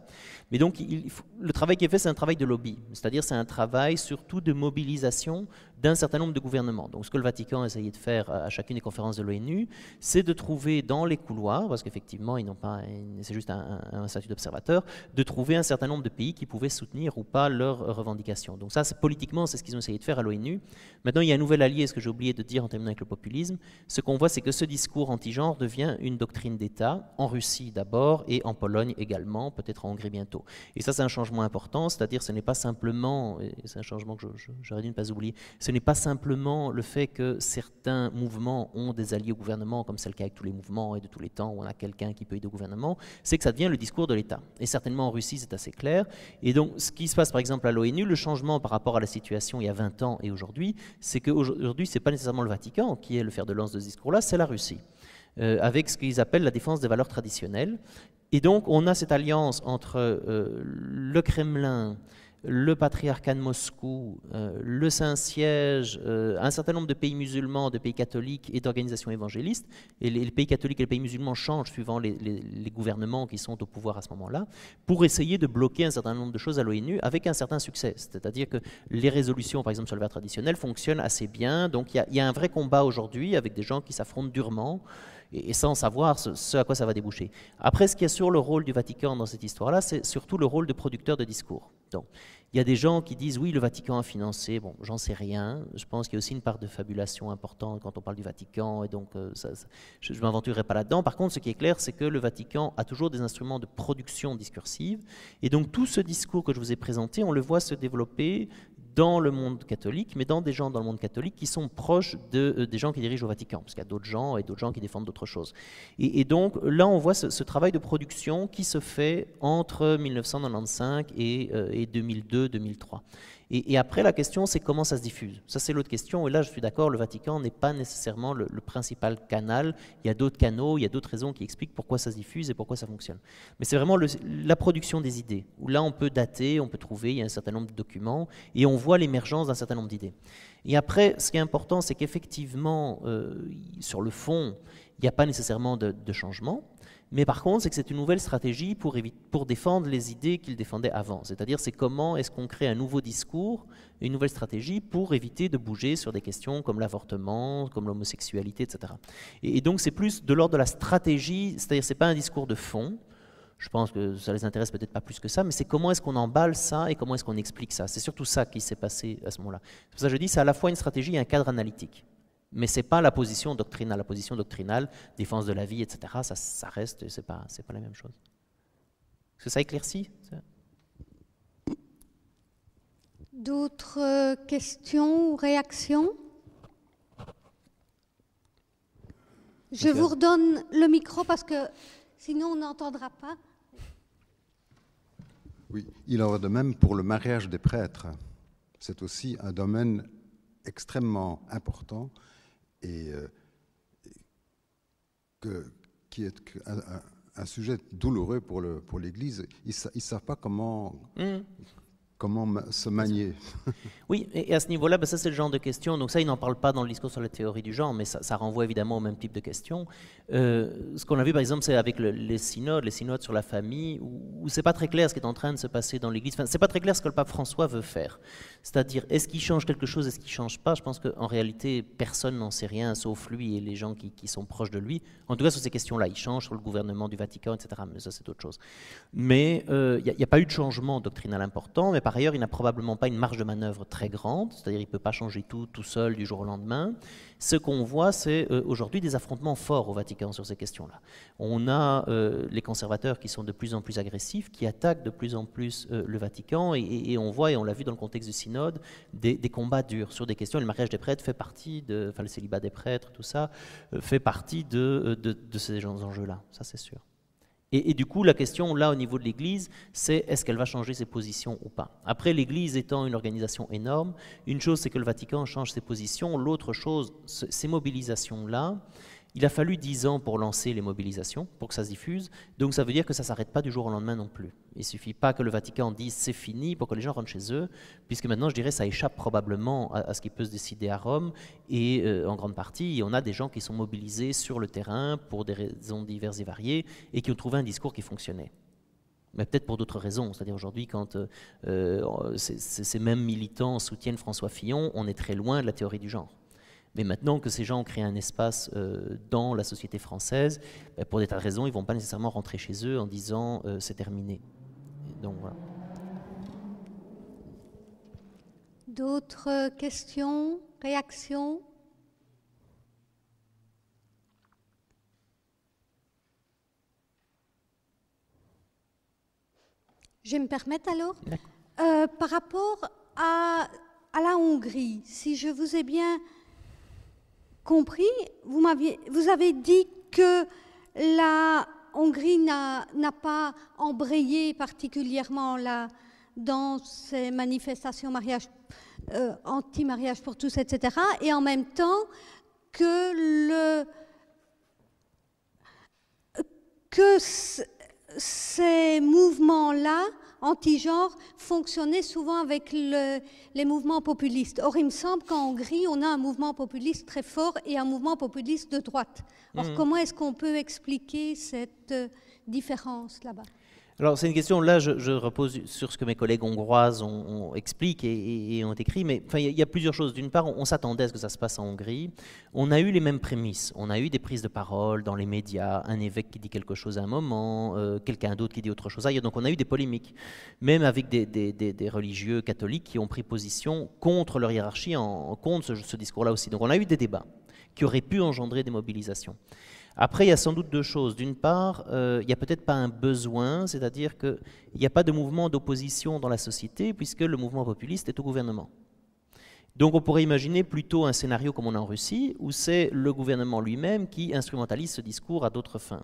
Mais donc il, le travail qui est fait, c'est un travail de lobby, c'est-à-dire c'est un travail surtout de mobilisation d'un certain nombre de gouvernements. Donc ce que le Vatican a essayé de faire à chacune des conférences de l'ONU, c'est de trouver dans les couloirs, parce qu'effectivement, ils n'ont pas, c'est juste un, statut d'observateur, de trouver un certain nombre de pays qui pouvaient soutenir ou pas leurs revendications. Donc ça, politiquement, c'est ce qu'ils ont essayé de faire à l'ONU. Maintenant, il y a un nouvel allié, ce que j'ai oublié de dire en terminant avec le populisme. Ce qu'on voit, c'est que ce discours anti-genre devient une doctrine d'État, en Russie d'abord, et en Pologne également, peut-être en Hongrie bientôt. Et ça, c'est un changement important, c'est-à-dire ce n'est pas simplement, c'est un changement que j'aurais dû ne pas oublier, ce n'est pas simplement le fait que certains mouvements ont des alliés au gouvernement, comme c'est le cas avec tous les mouvements et de tous les temps où on a quelqu'un qui peut aider au gouvernement, c'est que ça devient le discours de l'État. Et certainement en Russie, c'est assez clair. Et donc, ce qui se passe par exemple à l'ONU, le changement par rapport à la situation il y a 20 ans et aujourd'hui, c'est qu'aujourd'hui, ce n'est pas nécessairement le Vatican qui est le fer de lance de ce discours-là, c'est la Russie. Euh, avec ce qu'ils appellent la défense des valeurs traditionnelles. Et donc, on a cette alliance entre euh, le Kremlin, le patriarcat de Moscou, euh, le Saint-Siège, euh, un certain nombre de pays musulmans, de pays catholiques et d'organisations évangélistes. Et les, pays catholiques et les pays musulmans changent suivant les, gouvernements qui sont au pouvoir à ce moment-là, pour essayer de bloquer un certain nombre de choses à l'ONU avec un certain succès. C'est-à-dire que les résolutions, par exemple sur le verre traditionnel, fonctionnent assez bien. Donc il y, a un vrai combat aujourd'hui avec des gens qui s'affrontent durement et, sans savoir ce, à quoi ça va déboucher. Après, ce qui est sur le rôle du Vatican dans cette histoire-là, c'est surtout le rôle de producteur de discours. Donc, il y a des gens qui disent oui, le Vatican a financé, bon, j'en sais rien. Je pense qu'il y a aussi une part de fabulation importante quand on parle du Vatican, et donc euh, je ne m'aventurerai pas là-dedans. Par contre, ce qui est clair, c'est que le Vatican a toujours des instruments de production discursive, et donc tout ce discours que je vous ai présenté, on le voit se développer dans le monde catholique, mais dans des gens dans le monde catholique qui sont proches de, euh, des gens qui dirigent au Vatican, parce qu'il y a d'autres gens et d'autres gens qui défendent d'autres choses. Et, donc là, on voit ce, travail de production qui se fait entre 1995 et, euh, et 2002-2003. Et, après, la question, c'est comment ça se diffuse. Ça, c'est l'autre question. Et là, je suis d'accord, le Vatican n'est pas nécessairement le, principal canal. Il y a d'autres canaux, il y a d'autres raisons qui expliquent pourquoi ça se diffuse et pourquoi ça fonctionne. Mais c'est vraiment la production des idées, où là, on peut dater, on peut trouver, il y a un certain nombre de documents, et on voit l'émergence d'un certain nombre d'idées. Et après, ce qui est important, c'est qu'effectivement, euh, sur le fond, il n'y a pas nécessairement de changement. Mais par contre, c'est que c'est une nouvelle stratégie pour, défendre les idées qu'il défendait avant. C'est-à-dire, c'est comment est-ce qu'on crée un nouveau discours, une nouvelle stratégie pour éviter de bouger sur des questions comme l'avortement, comme l'homosexualité, etc. Et, donc, c'est plus de l'ordre de la stratégie, c'est-à-dire, c'est pas un discours de fond. Je pense que ça les intéresse peut-être pas plus que ça, mais c'est comment est-ce qu'on emballe ça et comment est-ce qu'on explique ça. C'est surtout ça qui s'est passé à ce moment-là. C'est pour ça je dis, c'est à la fois une stratégie et un cadre analytique. Mais ce n'est pas la position doctrinale. La position doctrinale, défense de la vie, etc., ça, reste, ce n'est pas, pas la même chose. Est-ce que ça éclaircit D'autres euh, questions ou réactions Je vous redonne le micro parce que sinon on n'entendra pas. Oui, il en va de même pour le mariage des prêtres. C'est aussi un domaine extrêmement important et, euh, que, qui est un, sujet douloureux pour l'Église. ils ne savent pas comment, mmh comment se manier. Oui, et à ce niveau-là, ben, ça c'est le genre de question. Donc ça, il n'en parle pas dans le discours sur la théorie du genre, mais ça, renvoie évidemment au même type de questions. Euh, ce qu'on a vu par exemple, c'est avec les synodes, les synodes sur la famille, où, c'est pas très clair ce qui est en train de se passer dans l'Église. Enfin, c'est pas très clair ce que le pape François veut faire. C'est-à-dire, est-ce qu'il change quelque chose, est-ce qu'il change pas Je pense qu'en réalité, personne n'en sait rien, sauf lui et les gens qui, sont proches de lui. En tout cas, sur ces questions-là, il change sur le gouvernement du Vatican, etc. Mais ça, c'est autre chose. Mais euh, il n'y a, a, pas eu de changement doctrinal important. Mais par ailleurs, il n'a probablement pas une marge de manœuvre très grande, c'est-à-dire il ne peut pas changer tout tout seul du jour au lendemain. Ce qu'on voit, c'est euh, aujourd'hui des affrontements forts au Vatican sur ces questions-là. On a euh, les conservateurs qui sont de plus en plus agressifs, qui attaquent de plus en plus euh, le Vatican, et, on voit, et on l'a vu dans le contexte du synode, des, combats durs sur des questions. Le mariage des prêtres fait partie, de, enfin le célibat des prêtres, tout ça, fait partie de, de, de ces enjeux-là, ça c'est sûr. Et, du coup, la question là au niveau de l'Église, c'est est-ce qu'elle va changer ses positions ou pas Après, l'Église étant une organisation énorme, une chose c'est que le Vatican change ses positions, l'autre chose, ces mobilisations-là, il a fallu dix ans pour lancer les mobilisations, pour que ça se diffuse. Donc ça veut dire que ça ne s'arrête pas du jour au lendemain non plus. Il ne suffit pas que le Vatican dise c'est fini pour que les gens rentrent chez eux, puisque maintenant, je dirais, ça échappe probablement à, ce qui peut se décider à Rome. Et euh, en grande partie, on a des gens qui sont mobilisés sur le terrain pour des raisons diverses et variées et qui ont trouvé un discours qui fonctionnait mais peut-être pour d'autres raisons. C'est-à-dire aujourd'hui, quand euh, euh, ces mêmes militants soutiennent François Fillon, on est très loin de la théorie du genre. Mais maintenant que ces gens ont créé un espace euh, dans la société française, ben, pour des tas de raisons, ils ne vont pas nécessairement rentrer chez eux en disant euh, c'est terminé. donc voilà. D'autres questions, réactions Je me permets alors euh, Par rapport à, à, la Hongrie, si je vous ai bien compris, vous, vous avez dit que la Hongrie n'a pas embrayé particulièrement dans ces manifestations mariage, euh, anti-mariage pour tous, etc. Et en même temps que, le, que ces mouvements-là anti-genre fonctionnait souvent avec les mouvements populistes. Or, il me semble qu'en Hongrie, on a un mouvement populiste très fort et un mouvement populiste de droite. Or, hmm. comment est-ce qu'on peut expliquer cette euh, différence là-bas alors c'est une question, là je, repose sur ce que mes collègues hongroises ont, expliqué et, ont écrit, mais il y, a plusieurs choses. D'une part, on, s'attendait à ce que ça se passe en Hongrie. On a eu les mêmes prémices. On a eu des prises de parole dans les médias, un évêque qui dit quelque chose à un moment, euh, quelqu'un d'autre qui dit autre chose ailleurs. Donc on a eu des polémiques, même avec des, religieux catholiques qui ont pris position contre leur hiérarchie, en, contre ce discours-là aussi. Donc on a eu des débats qui auraient pu engendrer des mobilisations. Après, il y a sans doute deux choses. D'une part, euh, il n'y a peut-être pas un besoin, c'est-à-dire qu'il n'y a pas de mouvement d'opposition dans la société, puisque le mouvement populiste est au gouvernement. Donc on pourrait imaginer plutôt un scénario comme on a en Russie, où c'est le gouvernement lui-même qui instrumentalise ce discours à d'autres fins.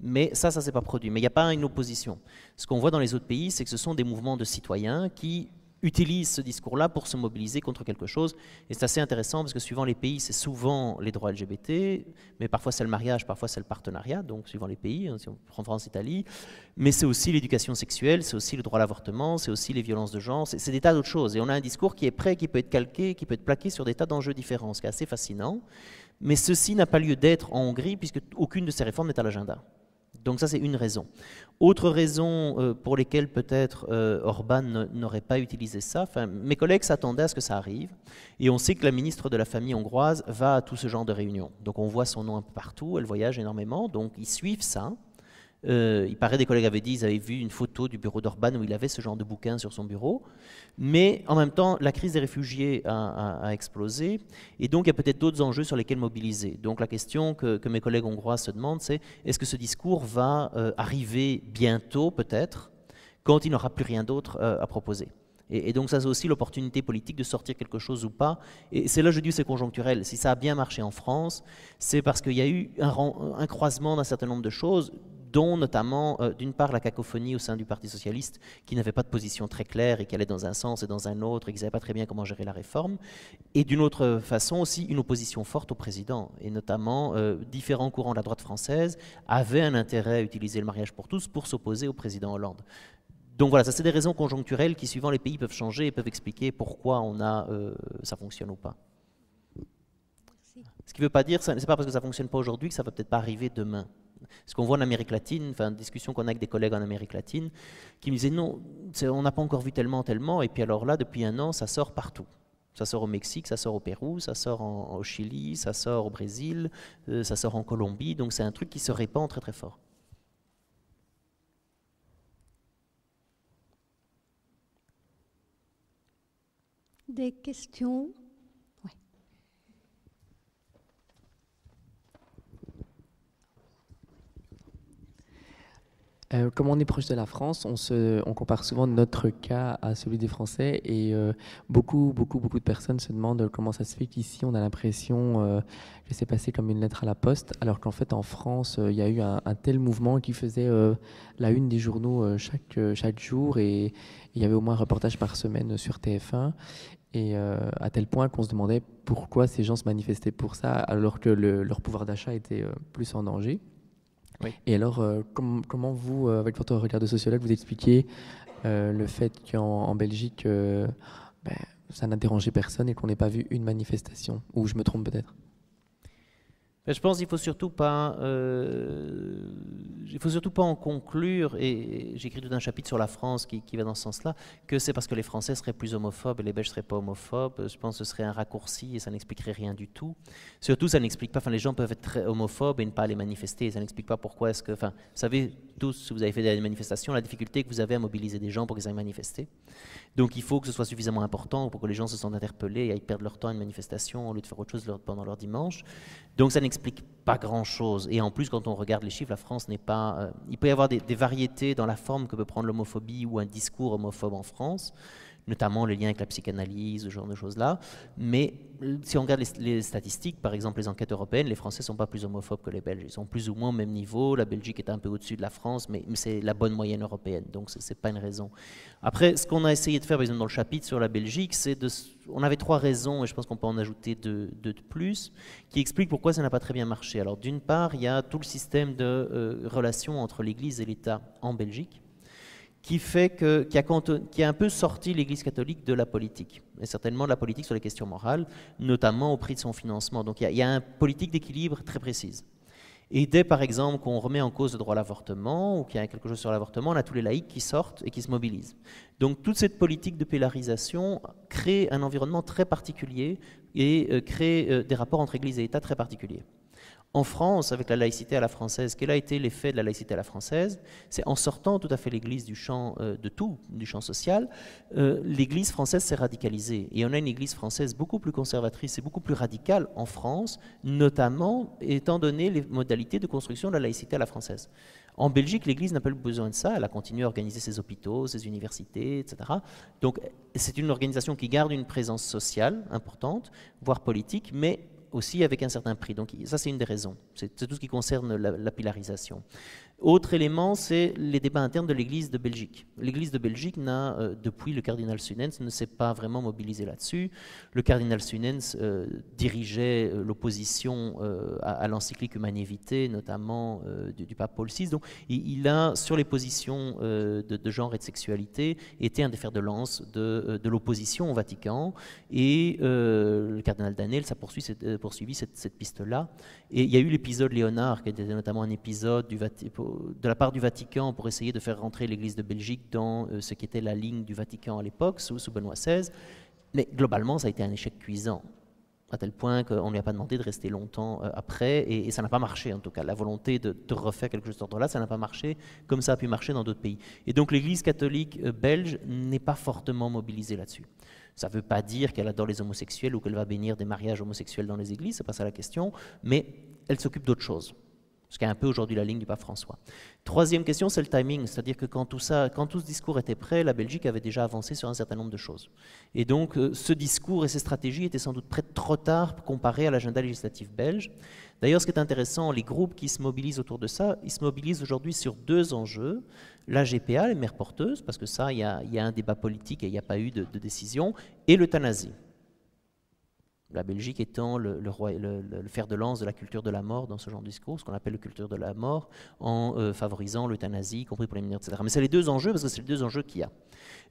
Mais ça, ça ne s'est pas produit. Mais il n'y a pas une opposition. Ce qu'on voit dans les autres pays, c'est que ce sont des mouvements de citoyens qui utilise ce discours-là pour se mobiliser contre quelque chose. Et c'est assez intéressant parce que suivant les pays, c'est souvent les droits LGBT, mais parfois c'est le mariage, parfois c'est le partenariat, donc suivant les pays, hein, si on prend France, Italie, mais c'est aussi l'éducation sexuelle, c'est aussi le droit à l'avortement, c'est aussi les violences de genre, c'est des tas d'autres choses. Et on a un discours qui est prêt, qui peut être calqué, qui peut être plaqué sur des tas d'enjeux différents, ce qui est assez fascinant. Mais ceci n'a pas lieu d'être en Hongrie puisque aucune de ces réformes n'est à l'agenda. Donc ça, c'est une raison. Autre raison euh, pour laquelle peut-être euh, Orban n'aurait pas utilisé ça, mes collègues s'attendaient à ce que ça arrive, et on sait que la ministre de la Famille hongroise va à tout ce genre de réunions. Donc on voit son nom un peu partout, elle voyage énormément, donc ils suivent ça. Euh, il paraît, des collègues avaient dit, ils avaient vu une photo du bureau d'Orban où il avait ce genre de bouquin sur son bureau. Mais en même temps, la crise des réfugiés a, explosé. Et donc, il y a peut-être d'autres enjeux sur lesquels mobiliser. Donc, la question que, mes collègues hongrois se demandent, c'est est-ce que ce discours va euh, arriver bientôt, peut-être, quand il n'aura plus rien d'autre euh, à proposer et, donc ça c'est aussi l'opportunité politique de sortir quelque chose ou pas. Et c'est là je dis c'est conjoncturel. Si ça a bien marché en France, c'est parce qu'il y a eu un, croisement d'un certain nombre de choses, dont notamment, euh, d'une part, la cacophonie au sein du Parti socialiste, qui n'avait pas de position très claire et qui allait dans un sens et dans un autre, et qui ne savait pas très bien comment gérer la réforme, et d'une autre façon aussi une opposition forte au président, et notamment euh, différents courants de la droite française avaient un intérêt à utiliser le mariage pour tous pour s'opposer au président Hollande. Donc voilà, ça c'est des raisons conjoncturelles qui, suivant les pays, peuvent changer et peuvent expliquer pourquoi on a, euh, ça fonctionne ou pas. Ce qui ne veut pas dire, ce n'est pas parce que ça ne fonctionne pas aujourd'hui que ça ne va peut-être pas arriver demain. Ce qu'on voit en Amérique latine, enfin, une discussion qu'on a avec des collègues en Amérique latine, qui me disaient non, on n'a pas encore vu tellement, tellement, et puis alors là, depuis un an, ça sort partout. Ça sort au Mexique, ça sort au Pérou, ça sort au Chili, ça sort au Brésil, euh, ça sort en Colombie, donc c'est un truc qui se répand très très fort. des questions Euh, comme on est proche de la France, on, compare souvent notre cas à celui des Français et euh, beaucoup, beaucoup, beaucoup de personnes se demandent comment ça se fait qu'ici on a l'impression euh, que c'est passé comme une lettre à la poste, alors qu'en fait en France il y a eu un, tel mouvement qui faisait la une des journaux chaque, jour et il y avait au moins un reportage par semaine sur TF1 et à tel point qu'on se demandait pourquoi ces gens se manifestaient pour ça alors que leur pouvoir d'achat était plus en danger. Et alors, euh, comment vous, euh, avec votre regard de sociologue, vous expliquez euh, le fait qu'en Belgique, ben, ça n'a dérangé personne et qu'on n'ait pas vu une manifestation Ou je me trompe peut-être je pense qu'il faut surtout pas, euh, il faut surtout pas en conclure. Et j'écris tout un chapitre sur la France qui, va dans ce sens-là, que c'est parce que les Français seraient plus homophobes et les Belges seraient pas homophobes. Je pense que ce serait un raccourci et ça n'expliquerait rien du tout. Surtout, ça n'explique pas. Enfin, les gens peuvent être très homophobes et ne pas aller manifester. ça n'explique pas pourquoi est-ce que. Enfin, vous savez tous, si vous avez fait des manifestations, la difficulté que vous avez à mobiliser des gens pour qu'ils aillent manifester. Donc, il faut que ce soit suffisamment important pour que les gens se sentent interpellés et aillent perdre leur temps à une manifestation au lieu de faire autre chose pendant leur dimanche. Donc, ça n'explique n'explique pas grand-chose. Et en plus, quand on regarde les chiffres, la France n'est pas... Euh, il peut y avoir des, variétés dans la forme que peut prendre l'homophobie ou un discours homophobe en France notamment le lien avec la psychanalyse, ce genre de choses-là. Mais euh, si on regarde les, statistiques, par exemple les enquêtes européennes, les Français ne sont pas plus homophobes que les Belges. Ils sont plus ou moins au même niveau. La Belgique est un peu au-dessus de la France, mais, c'est la bonne moyenne européenne. Donc ce n'est pas une raison. Après, ce qu'on a essayé de faire, par exemple, dans le chapitre sur la Belgique, c'est de... On avait trois raisons, et je pense qu'on peut en ajouter deux, de plus, qui expliquent pourquoi ça n'a pas très bien marché. Alors d'une part, il y a tout le système de euh, relations entre l'Église et l'État en Belgique qui, fait que, qui, a, un peu sorti l'Église catholique de la politique, et certainement de la politique sur les questions morales, notamment au prix de son financement. Donc il y a, une politique d'équilibre très précise. Et dès, par exemple, qu'on remet en cause le droit à l'avortement ou qu'il y a quelque chose sur l'avortement, on a tous les laïcs qui sortent et qui se mobilisent. Donc toute cette politique de pélarisation crée un environnement très particulier et euh, crée euh, des rapports entre Église et État très particuliers. En France, avec la laïcité à la française, quel a été l'effet de la laïcité à la française C'est en sortant tout à fait l'Église du champ euh, de tout, du champ social, euh, l'Église française s'est radicalisée. Et on a une Église française beaucoup plus conservatrice et beaucoup plus radicale en France, notamment étant donné les modalités de construction de la laïcité à la française. En Belgique, l'Église n'a pas eu besoin de ça. Elle a continué à organiser ses hôpitaux, ses universités, etc. Donc, c'est une organisation qui garde une présence sociale importante, voire politique, mais aussi avec un certain prix. Donc ça, c'est une des raisons. C'est tout ce qui concerne la, pilarisation. Autre élément, c'est les débats internes de l'Église de Belgique. L'Église de Belgique n'a, euh, depuis le cardinal Sunens, ne s'est pas vraiment mobilisé là-dessus. Le cardinal Sunens euh, dirigeait euh, l'opposition à, l'encyclique Humanae notamment du, pape Paul VI. Donc, il, il a, sur les positions de, genre et de sexualité, été un des fers de lance de, l'opposition au Vatican. Et le cardinal Danel a poursuivi cette, cette piste-là. Et il y a eu l'épisode Léonard, qui était notamment un épisode du Vatican de la part du Vatican pour essayer de faire rentrer l'Église de Belgique dans euh, ce qui était la ligne du Vatican à l'époque, sous, Benoît XVI. Mais globalement, ça a été un échec cuisant, à tel point qu'on ne lui a pas demandé de rester longtemps euh, après, et, ça n'a pas marché en tout cas. La volonté de, refaire quelque chose d'ordre là, ça n'a pas marché comme ça a pu marcher dans d'autres pays. Et donc l'Église catholique euh, belge n'est pas fortement mobilisée là-dessus. Ça ne veut pas dire qu'elle adore les homosexuels ou qu'elle va bénir des mariages homosexuels dans les églises, c'est pas ça la question, mais elle s'occupe d'autres choses ce qui est un peu aujourd'hui la ligne du pape François. Troisième question, c'est le timing, c'est-à-dire que quand tout, ça, quand tout ce discours était prêt, la Belgique avait déjà avancé sur un certain nombre de choses. Et donc euh, ce discours et ces stratégies étaient sans doute prêts trop tard comparé à l'agenda législatif belge. D'ailleurs, ce qui est intéressant, les groupes qui se mobilisent autour de ça, ils se mobilisent aujourd'hui sur deux enjeux. La GPA, les mères porteuses, parce que ça, il y a, un débat politique et il n'y a pas eu de décision, et l'euthanasie la Belgique étant le, fer de lance de la culture de la mort dans ce genre de discours, ce qu'on appelle la culture de la mort, en euh, favorisant l'euthanasie, compris pour les mineurs, etc. Mais c'est les deux enjeux, parce que c'est les deux enjeux qu'il y a.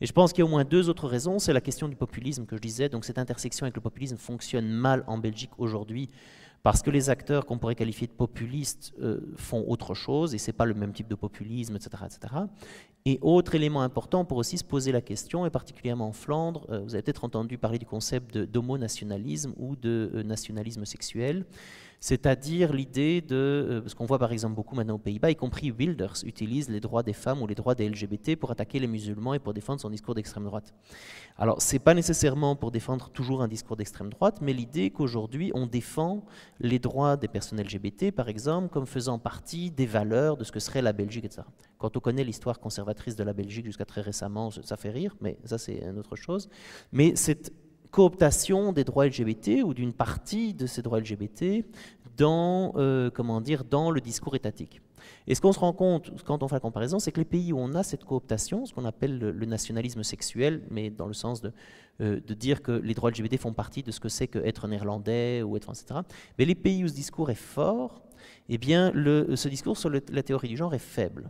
Et je pense qu'il y a au moins deux autres raisons. C'est la question du populisme que je disais, donc cette intersection avec le populisme fonctionne mal en Belgique aujourd'hui, parce que les acteurs qu'on pourrait qualifier de populistes euh, font autre chose, et c'est pas le même type de populisme, etc., etc. Et autre élément important pour aussi se poser la question, et particulièrement en Flandre, euh, vous avez peut-être entendu parler du concept d'homonationalisme ou de euh, nationalisme sexuel, c'est-à-dire l'idée de, euh, ce qu'on voit par exemple beaucoup maintenant aux Pays-Bas, y compris Wilders utilise les droits des femmes ou les droits des LGBT pour attaquer les musulmans et pour défendre son discours d'extrême droite. Alors c'est pas nécessairement pour défendre toujours un discours d'extrême droite, mais l'idée qu'aujourd'hui on défend les droits des personnes LGBT par exemple comme faisant partie des valeurs de ce que serait la Belgique, etc. Quand on connaît l'histoire conservatrice de la Belgique jusqu'à très récemment, ça fait rire, mais ça c'est une autre chose. Mais cette cooptation des droits LGBT ou d'une partie de ces droits LGBT dans, euh, comment dire, dans le discours étatique. Et ce qu'on se rend compte quand on fait la comparaison, c'est que les pays où on a cette cooptation, ce qu'on appelle le, nationalisme sexuel, mais dans le sens de, euh, dire que les droits LGBT font partie de ce que c'est qu'être néerlandais ou être, etc. Mais les pays où ce discours est fort, eh bien, ce discours sur la théorie du genre est faible.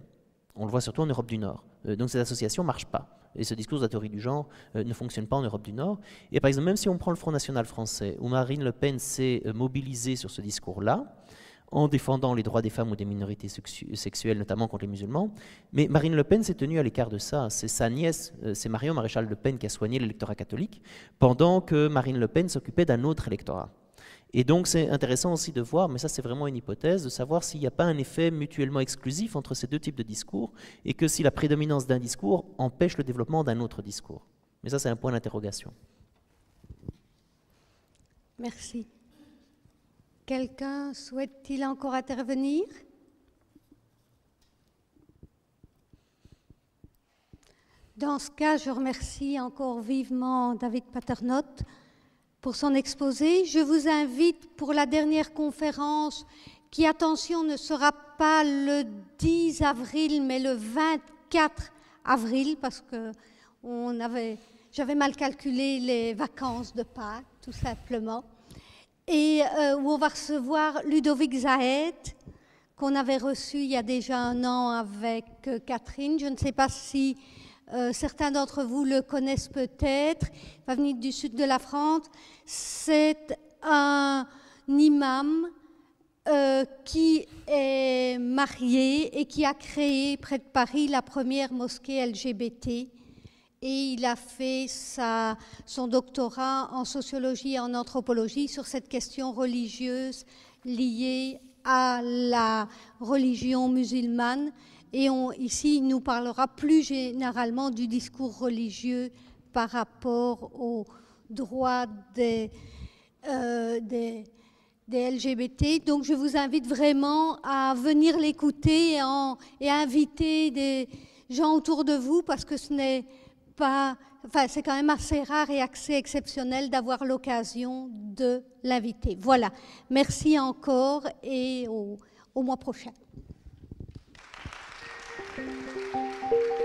On le voit surtout en Europe du Nord. Euh, donc cette association ne marche pas. Et ce discours de la théorie du genre euh, ne fonctionne pas en Europe du Nord. Et par exemple, même si on prend le Front National français, où Marine Le Pen s'est euh, mobilisée sur ce discours-là, en défendant les droits des femmes ou des minorités sexuelles, notamment contre les musulmans. Mais Marine Le Pen s'est tenue à l'écart de ça. C'est sa nièce, c'est Marion Maréchal Le Pen qui a soigné l'électorat catholique, pendant que Marine Le Pen s'occupait d'un autre électorat. Et donc c'est intéressant aussi de voir, mais ça c'est vraiment une hypothèse, de savoir s'il n'y a pas un effet mutuellement exclusif entre ces deux types de discours et que si la prédominance d'un discours empêche le développement d'un autre discours. Mais ça c'est un point d'interrogation. Merci. Quelqu'un souhaite-t-il encore intervenir Dans ce cas, je remercie encore vivement David Paternotte pour son exposé. Je vous invite pour la dernière conférence, qui, attention, ne sera pas le 10 avril, mais le 24 avril, parce que on avait, j'avais mal calculé les vacances de Pâques, tout simplement, et euh, où on va recevoir Ludovic Zahet, qu'on avait reçu il y a déjà un an avec euh, Catherine. Je ne sais pas si euh, certains d'entre vous le connaissent peut-être, il va venir du sud de la France. C'est un imam euh, qui est marié et qui a créé près de Paris la première mosquée LGBT. Et il a fait son doctorat en sociologie et en anthropologie sur cette question religieuse liée à la religion musulmane et on, ici, il nous parlera plus généralement du discours religieux par rapport aux droits des, euh, LGBT. Donc, je vous invite vraiment à venir l'écouter et, à inviter des gens autour de vous parce que ce n'est pas, enfin, c'est quand même assez rare et assez exceptionnel d'avoir l'occasion de l'inviter. Voilà. Merci encore et au mois prochain. Thank you.